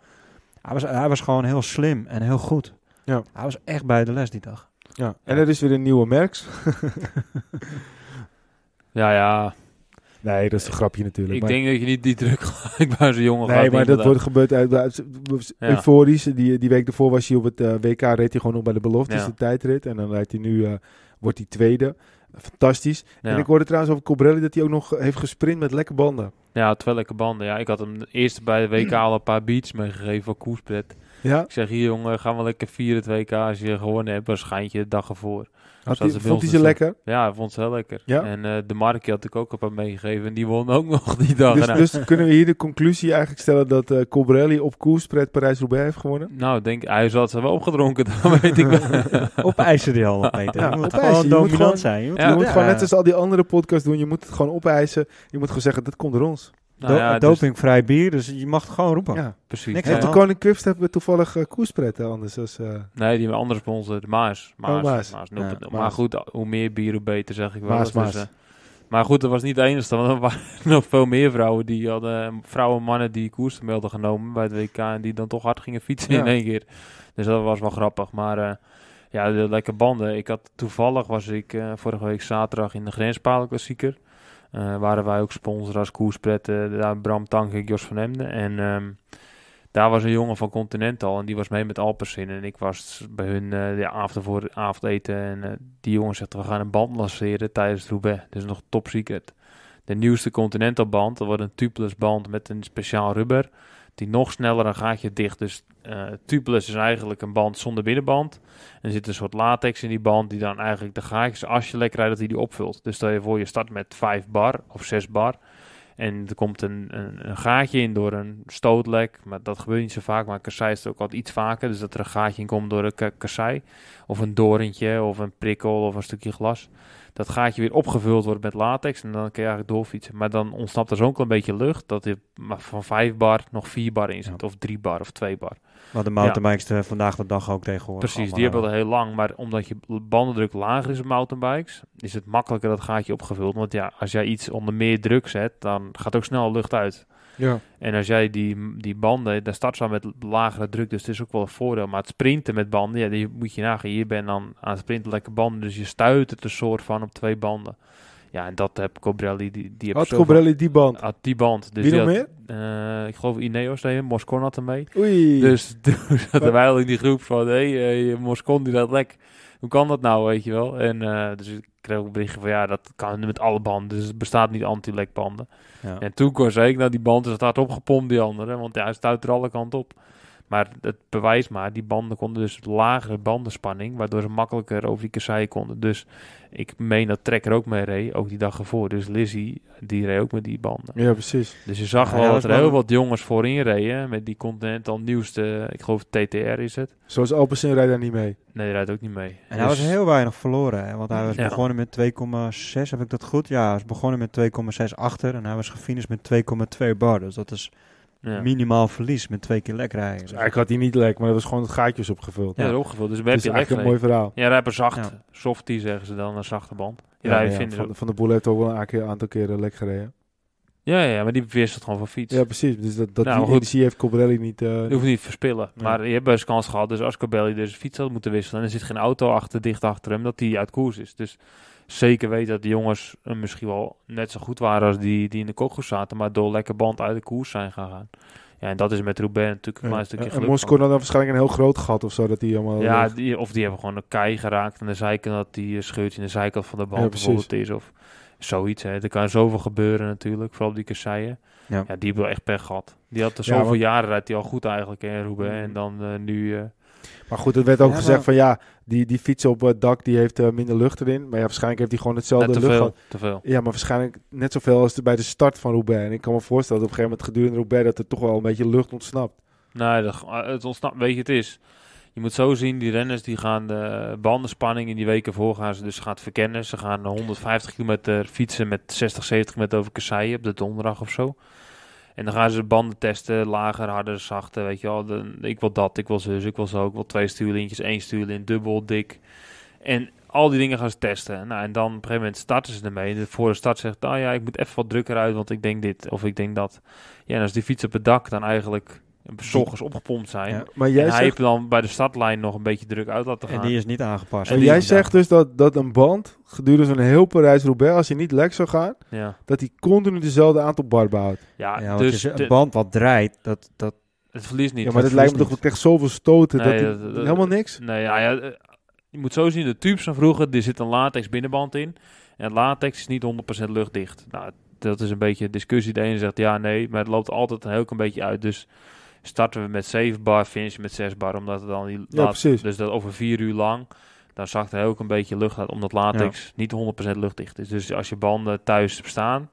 Speaker 2: Hij was, hij was gewoon heel slim en heel
Speaker 1: goed. Ja. Hij was echt bij de les die dag. Ja. En er is weer een nieuwe Merks. ja, ja. Nee, dat is een grapje natuurlijk. Ik denk dat je niet die druk
Speaker 4: ik bij zo'n jongen Nee, maar dat wordt gebeurd
Speaker 1: uit, uit, euforisch. Die, die week ervoor was hij op het eh, WK, reed hij gewoon nog bij de belofte, ja. de tijdrit. En dan rijdt hij nu, eh, wordt hij tweede. Fantastisch. En ik hoorde trouwens over Cobrelli dat hij ook nog heeft gesprint met lekke banden.
Speaker 3: Ja, twee lekke banden. Ja, ik had hem eerst bij de WK al een paar beats meegegeven voor Koerspret. Ja. Ik zeg, hier jongen, gaan we lekker vieren het WK als je gewonnen hebt. een de dag ervoor. Had die, vond hij ze lekker? Ja, hij vond ze heel lekker. Ja. En eh, de Markie had ik ook op hem meegegeven. En die won ook nog die dag. Dus, nou. dus kunnen
Speaker 1: we hier de conclusie eigenlijk stellen dat uh, eh, Cobrelli op koerspret Parijs-Roubaix heeft gewonnen?
Speaker 3: Nou, denk, hij zat ze wel opgedronken, dat weet ik wel. op eisen die al, Peter. Ja, je moet gewoon dominant zijn. Je moet, je
Speaker 1: moet gewoon net als al die andere podcasts doen. Je moet het gewoon opeisen. Je moet gewoon zeggen, dat komt door ons. Nou ja, dus- dopingvrij bier, dus je mag het gewoon roepen. Ja, precies. Niks de Koning Cups hebben we toevallig uh, eh, koerspretten anders. Als, eh,
Speaker 3: Nee, die andere sponsor, de Maas. Oh, Maas, oh, Maas. Maar goed, hoe meer bier, hoe beter, zeg ik wel. Dus, maar goed, dat was niet de enige, want er waren nog veel meer vrouwen die hadden, vrouwen en mannen die koersen melden genomen bij het WK en die dan toch hard gingen fietsen in één keer. Dus dat was wel grappig, maar ja, de lekker banden. Ik had toevallig, was ik vorige week zaterdag in de Grenspalen klassieker. Eh, waren wij ook sponsor als Koerspret, eh, Bram Tankink, Jos van Emden. En ehm, daar was een jongen van Continental en die was mee met Alpersin. En ik was bij hun eh, de avond voor avondeten. En die jongen zegt, we gaan een band lanceren tijdens Roubaix. Dus nog top secret. De nieuwste Continental band, dat wordt een tubeless band met een speciaal rubber. Die nog sneller een gaatje dicht. Dus uh, tubeless is eigenlijk een band zonder binnenband. En er zit een soort latex in die band die dan eigenlijk de gaatjes, als je lekker rijdt, dat hij die, die opvult. Dus stel je voor je start met 5 bar of 6 bar. En er komt een, een, een, gaatje in door een stootlek. Maar dat gebeurt niet zo vaak, maar kassei is het ook altijd iets vaker. Dus dat er een gaatje in komt door een kassei. Of een dorentje, of een prikkel, of een stukje glas dat gaatje weer opgevuld worden met latex. En dan kun je eigenlijk doorfietsen. Maar dan ontsnapt er zo'n klein beetje lucht dat er van 5 bar nog 4 bar in zit. Of 3 bar of 2 bar. Maar de mountainbikes
Speaker 2: ja. vandaag de dag ook tegenwoordig. Precies, die hebben al
Speaker 3: heel lang. Maar omdat je bandendruk lager is op mountainbikes, is het makkelijker dat gaatje opgevuld. Want ja, als jij iets onder meer druk zet, dan gaat ook snel lucht uit. Ja. En als jij die, die banden, daar start ze met lagere druk, dus het is ook wel een voordeel. Maar het sprinten met banden, ja, die moet je nagaan. Je bent dan aan het sprinten lekker banden, dus je stuit het een soort van op twee banden. Ja, en dat heb Cobrelli. Die, die had Cobrelli die band? Had die band. Dus Wie die nog meer? Eh, ik geloof Ineos nee, Moscon had hem mee. Dus toen zaten wij al in die groep van, hé, hey, eh, Moscon die dat lek hoe kan dat nou, weet je wel? En eh, dus ik kreeg ook berichten van, ja, dat kan met alle banden. Dus het bestaat niet anti-lekbanden. Ja. En toen kon ik naar nou, die band is dus het hard opgepompt, die andere. Want ja, hij stuit er alle kanten op. Maar het bewijst maar, die banden konden dus lagere bandenspanning, waardoor ze makkelijker over die kassei konden. Dus ik meen dat Trekker ook mee reed, ook die dag ervoor. Dus Lizzie, die reed ook met die banden.
Speaker 1: Ja, precies. Dus je zag wel dat er heel
Speaker 3: wat jongens voorin reden, met die Continental nieuwste, ik geloof TTR is het.
Speaker 1: Zoals
Speaker 2: Alpecin rijdt daar niet mee? Nee, die rijdt ook niet mee. En hij was dus- heel weinig verloren, hè? want hij was begonnen met 2,6, heb ik dat goed? Ja, hij begonnen met 2,6 achter en hij was gefinished met 2,2 bar, dus dat is... Minimaal verlies met twee keer lek rijden. Dus eigenlijk had hij niet lek, maar dat was gewoon het gaatjes opgevuld.
Speaker 1: Ja, opgevuld. Dus, we hebben eigenlijk een mooi verhaal.
Speaker 3: Ja, rijper zacht. Ja. Softie zeggen ze dan, een zachte band. Ja, ja, ja van,
Speaker 1: van, de boel heeft ook wel een aantal keren lek gereden. Ja, ja, maar die wisselt gewoon van fiets. Ja, precies. Dus dat, nou, die energie heeft Cobrelli niet... Uh, hoeft
Speaker 3: niet te verspillen. Maar je hebt best kans gehad. Dus als Cobrelli deze dus fiets had moeten wisselen... en er zit geen auto achter, dicht achter hem... dat hij uit koers is. Dus zeker weet dat de jongens eh, misschien wel net zo goed waren als die, die in de kokos zaten, maar door lekker band uit de koers zijn gegaan. Ja, en dat is met Roubaix natuurlijk een klein stukje geluk. En had
Speaker 1: dan waarschijnlijk een heel groot gat of zo, dat die allemaal... Ja, eh,
Speaker 3: die, of die hebben gewoon een kei geraakt en de zijkant, dat die eh, scheurtje in de zijkant van de band bijvoorbeeld is, of zoiets. Hè. Er kan zoveel gebeuren natuurlijk, vooral die kasseien. Ja. ja. die hebben wel echt pech gehad. Die had er zoveel jaren rijdt hij al goed eigenlijk in Roubaix, en mm. dan nu... Uh, maar goed, het werd ook gezegd van
Speaker 1: ja, die, die fiets op het dak die heeft eh, minder lucht erin. Maar ja, waarschijnlijk heeft hij gewoon hetzelfde lucht. te veel. Ja, maar waarschijnlijk net zoveel als bij de start van Roubaix. En ik kan me voorstellen dat op een gegeven moment gedurende Roubaix dat er toch wel een beetje lucht ontsnapt.
Speaker 3: Nee, dat, eh, het ontsnapt, weet je, het is. Je moet zo zien, die renners die gaan de bandenspanning in die weken voor gaan ze dus gaat verkennen. Ze gaan 150 eh, kilometer fietsen met 60, 70 meter over kasseien op de donderdag of zo. En dan gaan ze de banden testen, lager, harder, zachter, weet je wel. ik wil dat, ik wil zus, ik wil zo, ik wil twee stuurlintjes, één stuurlint, dubbel, dik. En al die dingen gaan ze testen. Nou, en dan op een gegeven moment starten ze ermee. En voor de start zegt, nou ja, ik moet even wat drukker uit, want ik denk dit of ik denk dat. Ja, en als die fiets op het dak dan eigenlijk en opgepompt zijn. Ja, maar jij en hij zegt... heeft dan bij de startlijn nog een beetje druk uit laten gaan. En die is niet aangepast. En, jij zegt
Speaker 1: dus dat, dat een band gedurende zo'n heel Parijs-Roubaix, als je niet lek gaat, gaan, ja. dat hij continu dezelfde aantal barben houdt. Ja, ja dus een band wat draait, dat, dat... Het verliest niet. Ja, maar het, lijkt me toch, echt zoveel stoten, nee, dat,
Speaker 3: helemaal niks? Nee, ja, eh, je moet zo zien, de tubes van vroeger, er zit een latex binnenband in. En latex is niet 100% luchtdicht. Nou, dat is een beetje discussie. De ene zegt ja, nee, maar het loopt altijd een heel klein beetje uit. Dus starten we met 7 bar, finish met 6 bar. Omdat het dan die ja, Dus dat over 4 uur lang, dan zakt er ook een beetje lucht uit. Omdat latex niet 100% luchtdicht is. Dus als je banden thuis staan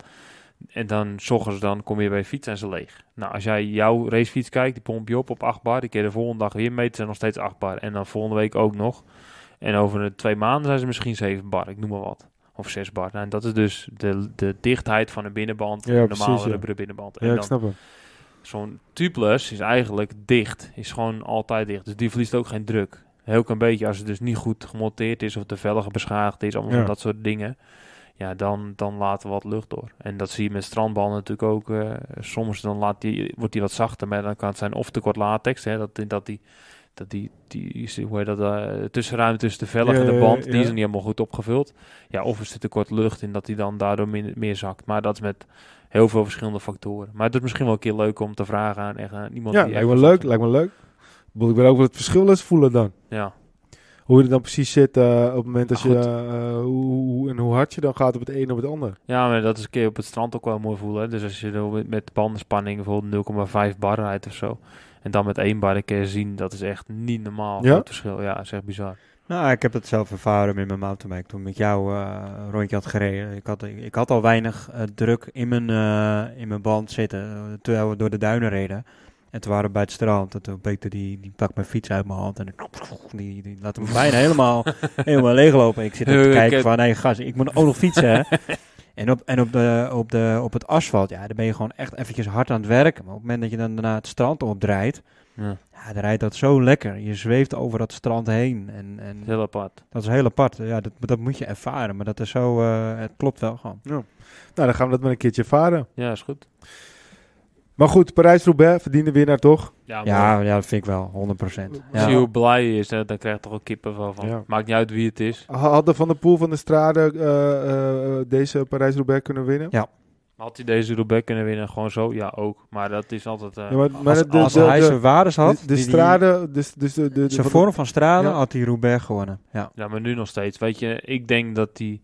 Speaker 3: en dan s ze dan kom je bij fiets en ze leeg. Nou, als jij jouw racefiets kijkt, die pomp je op op 8 bar. Die keer de volgende dag weer meten, zijn nog steeds 8 bar. En dan volgende week ook nog. En over twee maanden zijn ze misschien 7 bar, ik noem maar wat of 6 bar. Nou, en dat is dus de, de dichtheid van een binnenband, ja, een normale precies, rubberen binnenband. ja, ik snap het zo'n tubeless is eigenlijk dicht. Is gewoon altijd dicht. Dus die verliest ook geen druk. Heel een beetje als het dus niet goed gemonteerd is of de velgen beschadigd is, allemaal ja. dat soort dingen. Ja, dan, dan laten we wat lucht door. En dat zie je met strandbanden natuurlijk ook. Eh, soms dan laat die, wordt die wat zachter, maar dan kan het zijn of te kort latex. Hè, dat, dat die dat die, die hoe dat, uh, eh, tussenruimte tussen de velg en de band, die is niet helemaal goed opgevuld. Ja, of er zit te kort lucht in dat die dan daardoor meer zakt. Maar dat is met heel veel verschillende factoren. Maar het is misschien wel een keer leuk om te vragen aan, echt, aan iemand ja, die... Ja, lijkt
Speaker 1: me leuk, lijkt me leuk. Ik ben ook het verschil eens voelen dan. Ja. Hoe je er dan precies zit eh, op het moment dat nou, je... Eh, eh, hoe, en hoe hard je dan gaat op het een of het ander.
Speaker 3: Ja, maar dat is een keer op het strand ook wel mooi voelen. Dus als je met bandenspanning
Speaker 2: bijvoorbeeld
Speaker 3: 0,5 bar rijdt of zo...
Speaker 2: En dan met één bar een keer zien, dat
Speaker 3: is echt niet normaal. Ja? het verschil.
Speaker 2: Ja, dat is echt bizar. Nou, ik heb het zelf ervaren met mijn mountainbike toen ik met jou een eh, rondje had gereden. Ik had, ik had al weinig eh, druk in mijn, eh, in mijn band zitten terwijl we door de duinen reden. En toen waren we bij het strand en toen die, die pak mijn fiets uit mijn hand en die, die laat hem bijna helemaal, helemaal leeglopen. Ik zit er te kijken van, hé gast, ik moet ook nog fietsen En, op, en op, de, op, de, op het asfalt, ja, dan ben je gewoon echt eventjes hard aan het werken. Maar op het moment dat je dan daarna het strand opdraait, ja. ja, dan rijdt dat zo lekker. Je zweeft over dat strand heen. En, en heel apart. Dat is heel apart. Ja, dat, dat moet je ervaren. Maar dat is zo, eh,
Speaker 1: het klopt wel gewoon. Ja. Nou, dan gaan we dat maar een keertje ervaren. Ja, is goed. Maar goed, Parijs-Roubaix verdiende winnaar toch? Ja, ja, ja, dat vind ik wel, 100%. Ja. Zie hoe blij hij is, hè? dan krijgt toch ook
Speaker 3: kippen van.
Speaker 1: Maakt niet uit wie het is. Hadden Van de Poel van de Strade eh, eh, deze Parijs-Roubaix kunnen winnen? Ja
Speaker 3: had hij deze Roubaix kunnen winnen? Gewoon zo? Ja, ook. Maar dat is altijd... Eh, maar, als, hij zijn waardes had... De, strade,
Speaker 1: dus, dus de, de, zijn vorm van stralen had
Speaker 2: hij Roubaix gewonnen. Ja.
Speaker 3: ja, maar nu nog steeds. Weet je, ik denk dat die,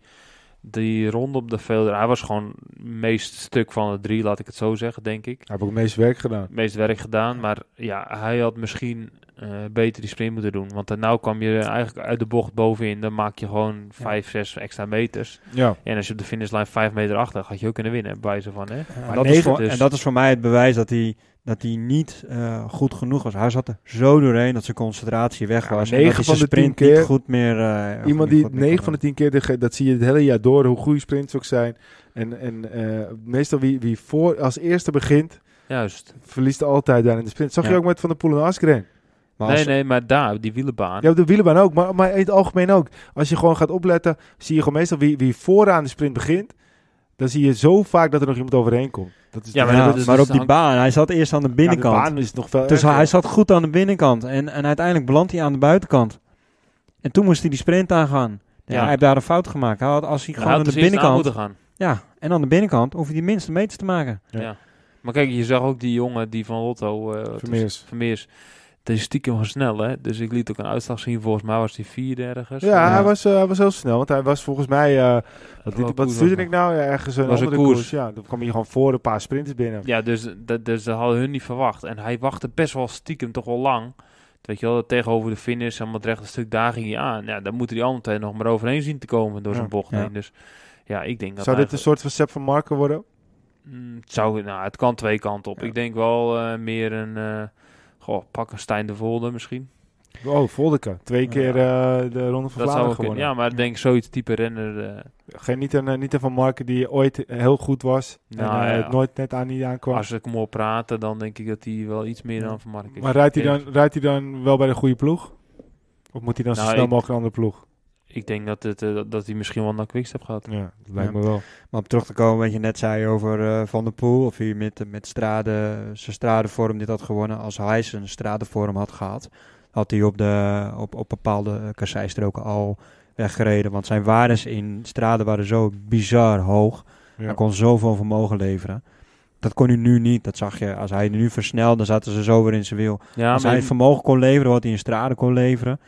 Speaker 3: die ronde op de velder... Hij was gewoon het meest stuk van de drie, laat ik het zo zeggen, denk ik. Hij heeft ook het meest werk gedaan. meest werk gedaan, maar ja, hij had misschien eh, beter die sprint moeten doen. Want nou kwam je eigenlijk uit de bocht bovenin. Dan maak je gewoon 5, 6 extra meters. Ja. En als je op de finishlijn 5 meter achter, had je ook kunnen winnen bij ze van. Hè? en, dat is voor, en dus- dat is
Speaker 2: voor mij het bewijs dat hij dat niet eh, goed genoeg was. Hij zat er zo doorheen dat zijn concentratie weg was. Ja, van de sprint keer, goed
Speaker 1: meer... Eh, iemand die 9 van de 10 keer, dat zie je het hele jaar door, hoe goede sprints ook zijn. En, en meestal wie, wie voor, als eerste begint, Juist. verliest altijd daar in de sprint. Zag je ook met Van der Poel en Askren nee, nee, maar daar, die wielenbaan. Ja, de wielenbaan ook, maar, maar in het algemeen ook. Als je gewoon gaat opletten, zie je gewoon meestal wie, wie vooraan de sprint begint. Dan zie je zo vaak dat er nog iemand overheen komt. Dat is ja, maar, maar op die baan, hij zat eerst aan de binnenkant. de baan is nog veel dus hij zat goed aan de binnenkant en, en uiteindelijk belandt hij aan de
Speaker 2: buitenkant. En toen moest hij die sprint aangaan. Ja, Hij heeft daar een fout gemaakt. Hij had, als hij gewoon aan de dus binnenkant... gaan. Ja, en aan de binnenkant hoef je die minste meters te maken. Ja.
Speaker 3: Maar kijk, je zag ook die jongen die van Lotto... Uh, Vermeers. Vermeers is stiekem snel hè, Dus ik liet ook een
Speaker 1: uitslag zien. Volgens mij was hij vier ergens. Ja, Hij, was, uh, was heel snel. Want hij was volgens mij... Uh, wat, liet, wat stuurde ik nou? Ja, ergens een was andere koers. Ja, dan kwam je gewoon voor een paar sprinters binnen. Ja, dus, dat,
Speaker 3: dus dat hadden hun niet verwacht. En hij wachtte best wel stiekem toch wel lang. Weet je wel, tegenover de finish, helemaal het rechte stuk, daar ging hij aan. Ja, dan moeten die anderen nog maar overheen zien te komen door zijn bocht heen. Dus ja, ik denk dat Zou dit een
Speaker 1: soort van Sepp van Marker worden?
Speaker 3: Mm, het, zou, nou, het kan twee kanten op. Ik denk wel eh, meer een... Goh, pak een Stijn de Volde misschien.
Speaker 1: Oh, Voldeke. Twee keer eh, de Ronde van Vlaanderen gewonnen.
Speaker 3: Ja, maar ik denk zoiets type renner. Eh.
Speaker 1: Geen, niet, een, eh, niet een Van Marken die ooit heel goed was. Nou, nooit net aan die aankwam. Als
Speaker 3: ik hem praten, dan denk ik dat hij wel iets meer dan Van Marken is. Maar rijdt hij, dan,
Speaker 1: rijdt hij dan wel bij de goede ploeg?
Speaker 4: Of moet hij dan zo nou, snel mogelijk
Speaker 2: een andere ploeg? ik denk dat, het, eh, dat hij misschien wel naar Quickstep gaat. Ja, dat lijkt me wel. Maar om terug te komen wat je net zei over eh, Van der Poel. Of hij met, met strade, zijn stradenvorm dit had gewonnen. Als hij zijn stradenvorm had gehad, had hij op, de, op, op bepaalde eh, kasseistroken al weggereden. Want zijn waardes in straden waren zo bizar hoog. Hij kon zoveel vermogen leveren. Dat kon hij nu niet. Dat zag je. Als hij nu versnelde, dan zaten ze zo weer in zijn wiel. Ja, als hij het vermogen kon leveren wat hij in straden kon leveren.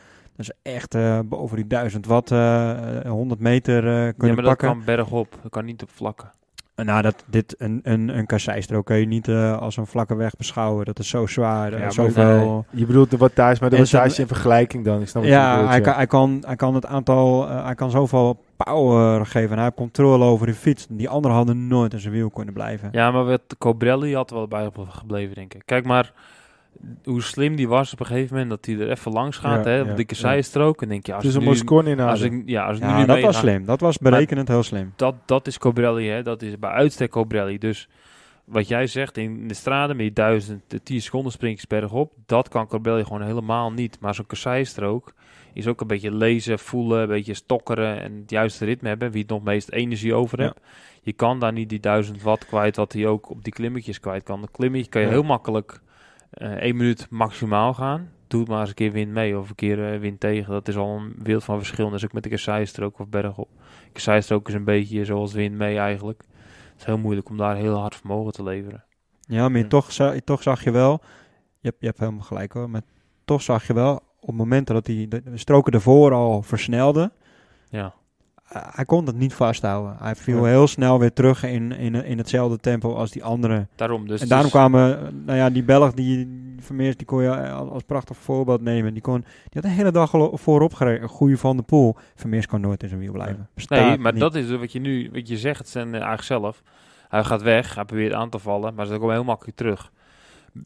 Speaker 2: Dus echt uh, boven die 1000 watt, 100 eh, eh, meter kunnen pakken. Ja, maar dat kan
Speaker 3: bergop. Dat kan niet op vlakken.
Speaker 2: Nou, dat, dit, een, een, een kasseistrook kun je niet als een vlakke weg beschouwen. Dat is zo zwaar. zoveel...
Speaker 1: je bedoelt de wattage, maar de wattage in vergelijking dan. is snap ja, hij, Kan,
Speaker 2: hij, kan, hij kan het aantal, hij kan zoveel power geven. hij heeft controle over de fiets. Die anderen hadden nooit in zijn wiel kunnen blijven.
Speaker 3: Ja, maar wat Cobrelli had wel bij gebleven, denk ik. Kijk maar, hoe slim die was op een gegeven moment dat hij er even langs gaat. hè, op dikke zijstrook. En denk je, als dus in als ik, Ja, als ik nu dat was slim. Dat was berekenend heel slim. Dat, dat is Cobrelli, hè. Dat is bij uitstek Cobrelli. Dus wat jij zegt in de straten met die duizend, tien seconden springt op. Dat kan cobrelli gewoon helemaal niet. Maar zo'n kasseistrook is ook een beetje lezen, voelen, een beetje stokkeren en het juiste ritme hebben. Wie het nog meest energie over hebt. Je kan daar niet die duizend watt kwijt wat hij ook op die klimmetjes kwijt kan. de klimmetje kan je heel makkelijk eh, één minuut maximaal gaan. doet maar eens een keer wind mee of een keer eh, wind tegen. Dat is al een wereld van verschil. Dus ook met de ook of Bergop. Kersijstrook is een beetje zoals wind mee eigenlijk. Het is heel moeilijk om daar heel hard vermogen te leveren.
Speaker 2: Ja, maar Toch, zag, toch zag je wel... Je hebt, je hebt helemaal gelijk hoor. Maar toch zag je wel op momenten dat die de, de stroken ervoor al versnelden... Ja. Eh, hij kon dat niet vasthouden. Hij viel heel snel weer terug in, in, in hetzelfde tempo als die anderen. Daarom dus. En daarom dus- kwamen, nou ja, die Belg, die Vermeers, die kon je als, prachtig voorbeeld nemen. Die, kon, die had de hele dag voorop gereden. goede van de pool. Vermeers kan nooit in zijn wiel blijven. nee, maar
Speaker 3: dat is dus wat je nu, wat je zegt, zijn eh, eigenlijk zelf. Hij gaat weg, hij probeert aan te vallen, maar ze komen heel makkelijk terug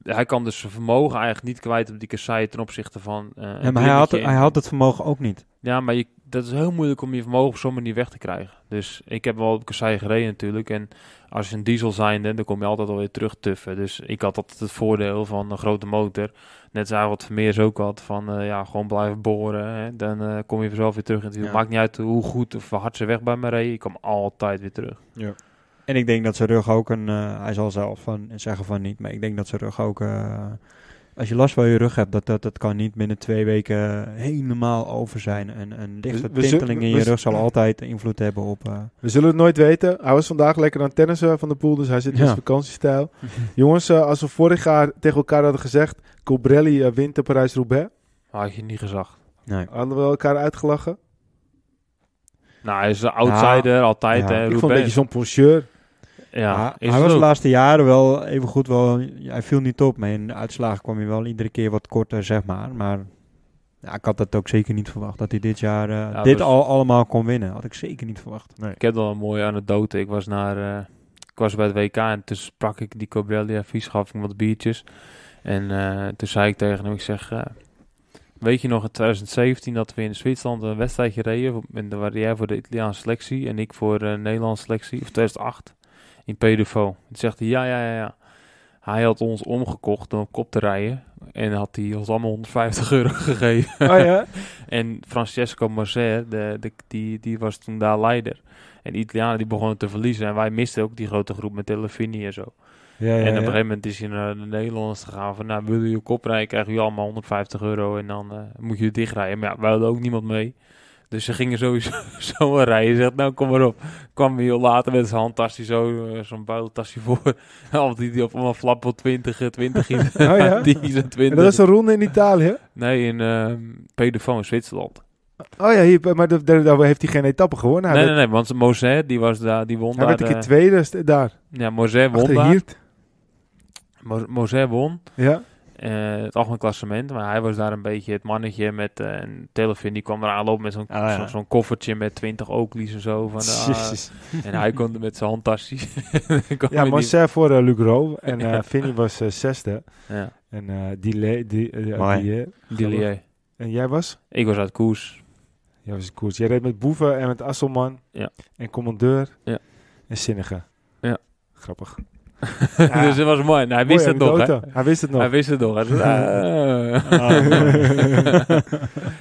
Speaker 3: hij kan dus vermogen eigenlijk niet kwijt op die kassaai ten opzichte van. Uh, ja, maar hij had, hij had
Speaker 2: het vermogen ook niet.
Speaker 3: Ja, maar je, dat is heel moeilijk om je vermogen op zo'n manier weg te krijgen. Dus ik heb wel op kassei gereden natuurlijk. En als je een diesel zijnde, dan kom je altijd alweer terug tuffen. Dus ik had altijd het voordeel van een grote motor. Net zoals wat Vermeers ook had, van eh, ja, gewoon blijven boren. Hè. Dan eh, kom je vanzelf weer terug. het maakt niet uit hoe goed of hard ze weg bij me reden. Ik kom
Speaker 2: altijd weer terug. Ja. En ik denk dat ze rug ook een... Eh, hij zal zelf van, zeggen van niet, maar ik denk dat ze rug ook als je last van je rug hebt, dat, dat, dat kan niet binnen twee weken eh, helemaal over zijn. En een lichte we, tinteling in je rug zal altijd invloed hebben op... Eh,
Speaker 1: we zullen het nooit weten. Hij was vandaag lekker aan tennissen van de pool, dus hij zit in zijn vakantiestijl. Jongens, eh, als we vorig jaar tegen elkaar hadden gezegd, Colbrelli wint de Parijs-Roubaix.
Speaker 3: Had je niet gezegd.
Speaker 1: Nee. Hadden we elkaar uitgelachen?
Speaker 3: Nou, hij is een outsider, altijd. Ik vond een beetje zo'n
Speaker 2: poncheur. Ja, hij was de laatste jaren wel even goed. Wel, hij viel niet op, maar in de uitslagen kwam hij wel iedere keer wat korter, zeg maar. Maar ja, ik had dat ook zeker niet verwacht. Dat hij dit jaar eh, dit dus- al allemaal kon winnen. Had ik zeker niet verwacht.
Speaker 3: Ik heb wel een mooie anekdote. Ik was, naar, eh, ik was bij het WK en toen sprak ik die Cobrelia vies, gaf wat biertjes. En eh, toen zei ik tegen hem, ik zeg... Weet je nog in 2017 dat we in Zwitserland een wedstrijdje reden? En daar waren jij voor de Italiaanse selectie en ik voor de Nederlandse selectie, of 2008 in Pedofo. Toen zegt hij, ja, ja, ja, ja. Hij had ons omgekocht om een kop te rijden. En had hij ons allemaal 150 euro gegeven. Oh, ja? en Francesco Marcer, de, de, die, die was toen daar leider. En de Italianen die begonnen te verliezen. En wij misten ook die grote groep met Telefini en zo. Ja, ja, en op een gegeven moment is hij naar de Nederlanders gegaan van... Nou, wil je kop rijden, krijg je allemaal 150 euro en dan eh, moet je dichtrijden. Maar ja, wij hadden ook niemand mee. Dus ze gingen sowieso zo een rij. Je zegt, nou kom maar op. Kwam heel later met zijn handtasje zo, eh, zo'n builtasje voor. al die, die op een flap op 20, 20 in. Oh ja? 20. dat is een ronde in Italië? Nee, in uh, Zwitserland.
Speaker 1: Oh ja, hier, maar daar, heeft hij geen etappe gewonnen. Nee, nee,
Speaker 3: nee, want Mozet, die, was daar, die won daar. Hij werd een keer eh, tweede daar. Ja, Mozet won daar. Mozet won. Ja. Eh, het algemeen klassement. Maar hij was daar een beetje het mannetje met uh, eh, een telefoon. Die kwam er aanlopen met zo'n oh, koffertje met 20 Oakleys en zo. Van, uh, en hij kon
Speaker 1: met zijn handtasje. ja, Marcel voor eh, Luc En uh, Vinnie was zesde. Ja. En uh, die, Die, die, en jij was? Ik was uit koers. Jij was uit koers. Jij reed met Boeven en met Asselman. Ja. En Commandeur. Ja. En Zinnige.
Speaker 3: Ja. Grappig. dus het was mooi. Nou, hij, wist het nog. Hij wist het nog. Hij wist het nog.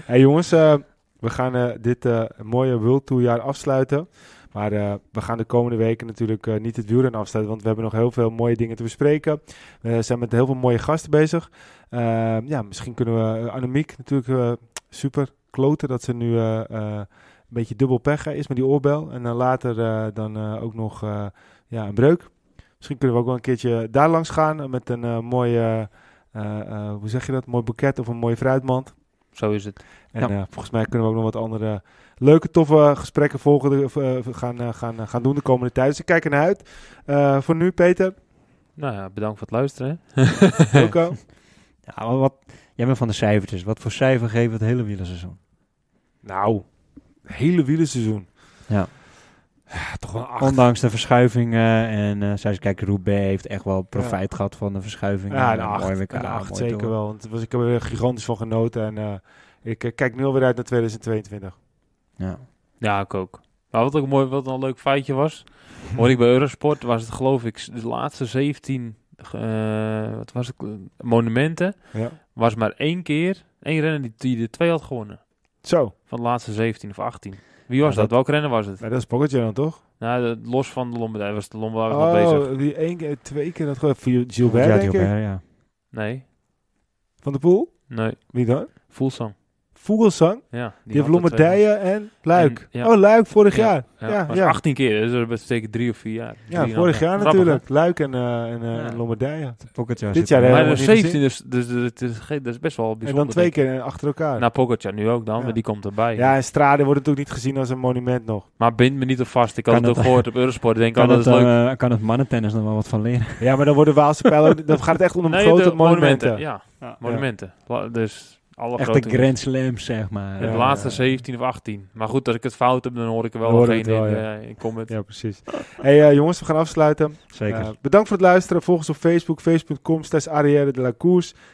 Speaker 1: hey jongens, eh, we gaan eh, dit eh, mooie World Tour jaar afsluiten. Maar we gaan de komende weken natuurlijk niet het wielrennen afsluiten. Want we hebben nog heel veel mooie dingen te bespreken. We zijn met heel veel mooie gasten bezig. Ehm, ja, misschien kunnen we Annemiek natuurlijk super kloten dat ze nu een beetje dubbel pech is met die oorbel. En dan later dan ook nog ja, een breuk. Misschien kunnen we ook wel een keertje daar langs gaan eh, met een eh, mooie, eh, hoe zeg je dat, mooi boeket of een mooie fruitmand. Zo is het. En volgens mij kunnen we ook nog wat andere leuke, toffe gesprekken volgen, gaan, gaan, gaan doen de komende tijd. Dus ik kijk ernaar uit. voor nu, Peter.
Speaker 3: Nou ja, bedankt voor het luisteren.
Speaker 1: ja, wat, jij bent van de cijfertjes. Wat voor cijfer geven we het hele wielerseizoen? Nou, hele wielerseizoen.
Speaker 4: Ja.
Speaker 2: Ah, toch wel Ondanks de verschuivingen. En uh, eh, zoals je kijkt, Roubaix heeft echt wel profijt gehad van de
Speaker 1: verschuivingen. Ja, de acht, acht zeker wel. Want was, ik heb er gigantisch van genoten. En eh, ik eh, kijk nu alweer uit naar 2022. Ja,
Speaker 3: ja ik ook. Maar wat ook mooi, wat een leuk feitje was. Hoor ik bij Eurosport, was het geloof ik de laatste 17 wat was het, monumenten. Ja. Was maar één keer, één renner die, die de twee had gewonnen. Zo. Van de laatste 17 of 18. Wie was dat, dat? Welk rennen was het? Ja, dat is
Speaker 1: Pogacar dan toch?
Speaker 3: Nou, los van de Lombardij was de Lombardij oh, bezig.
Speaker 1: die één keer, twee keer dat gewoon voor Gilbert, ja, Gilbert, ja. Nee. Van de Poel? Nee. Wie dan? Fulsang. Vogelsang. Ja, die, heeft Lombardije en Luik. Oh, Luik vorig jaar. Ja, ja, was 18
Speaker 3: keer, dus dat betekent drie of vier jaar. Ja, vorig jaar natuurlijk.
Speaker 1: Luik en, uh, en, eh, Lombardije. Dit jaar Maar 17,
Speaker 3: dus, dus, het is, dus, dat is best wel bijzonder. En dan twee keer eh, achter elkaar. Nou, Pogacar nu ook dan, maar die komt erbij. Ja,
Speaker 1: en straden worden natuurlijk niet gezien als een monument nog.
Speaker 3: Maar bind me niet op vast. Ik had kan het ook gehoord op Eurosport. Denk kan, dat leuk.
Speaker 2: kan het mannentennis nog wel wat van leren.
Speaker 1: Ja, maar dan worden Waalse pijlen... Dan gaat het
Speaker 3: echt om een grote monumenten. Ja, monumenten. Dus alle Echt grote de Grand Slam, zeg maar. De laatste 17 of 18. Maar goed, als ik het fout heb, dan hoor ik er wel geen in, eh, in comment. Ja,
Speaker 1: precies. hey eh, jongens, we gaan afsluiten. Zeker. Eh, bedankt voor het luisteren. Volg ons op Facebook, facebook.com slash de la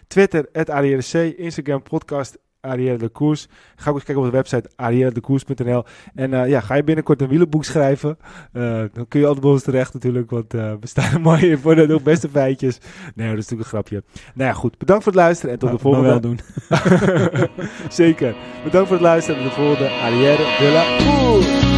Speaker 1: Twitter, at C. Instagram, podcast, Arielle de Koers. Ga ook eens kijken op de website arielledekoers.nl. En eh, ja, ga je binnenkort een wielenboek schrijven? Eh, dan kun je altijd bij ons terecht natuurlijk, want eh, we staan er mooi in voor de nog beste feitjes. Nee, dat is natuurlijk een grapje. Nou ja, goed. Bedankt voor het luisteren en tot nou, de volgende. wel doen. Zeker. Bedankt voor het luisteren en tot de volgende Arielle de la Koers.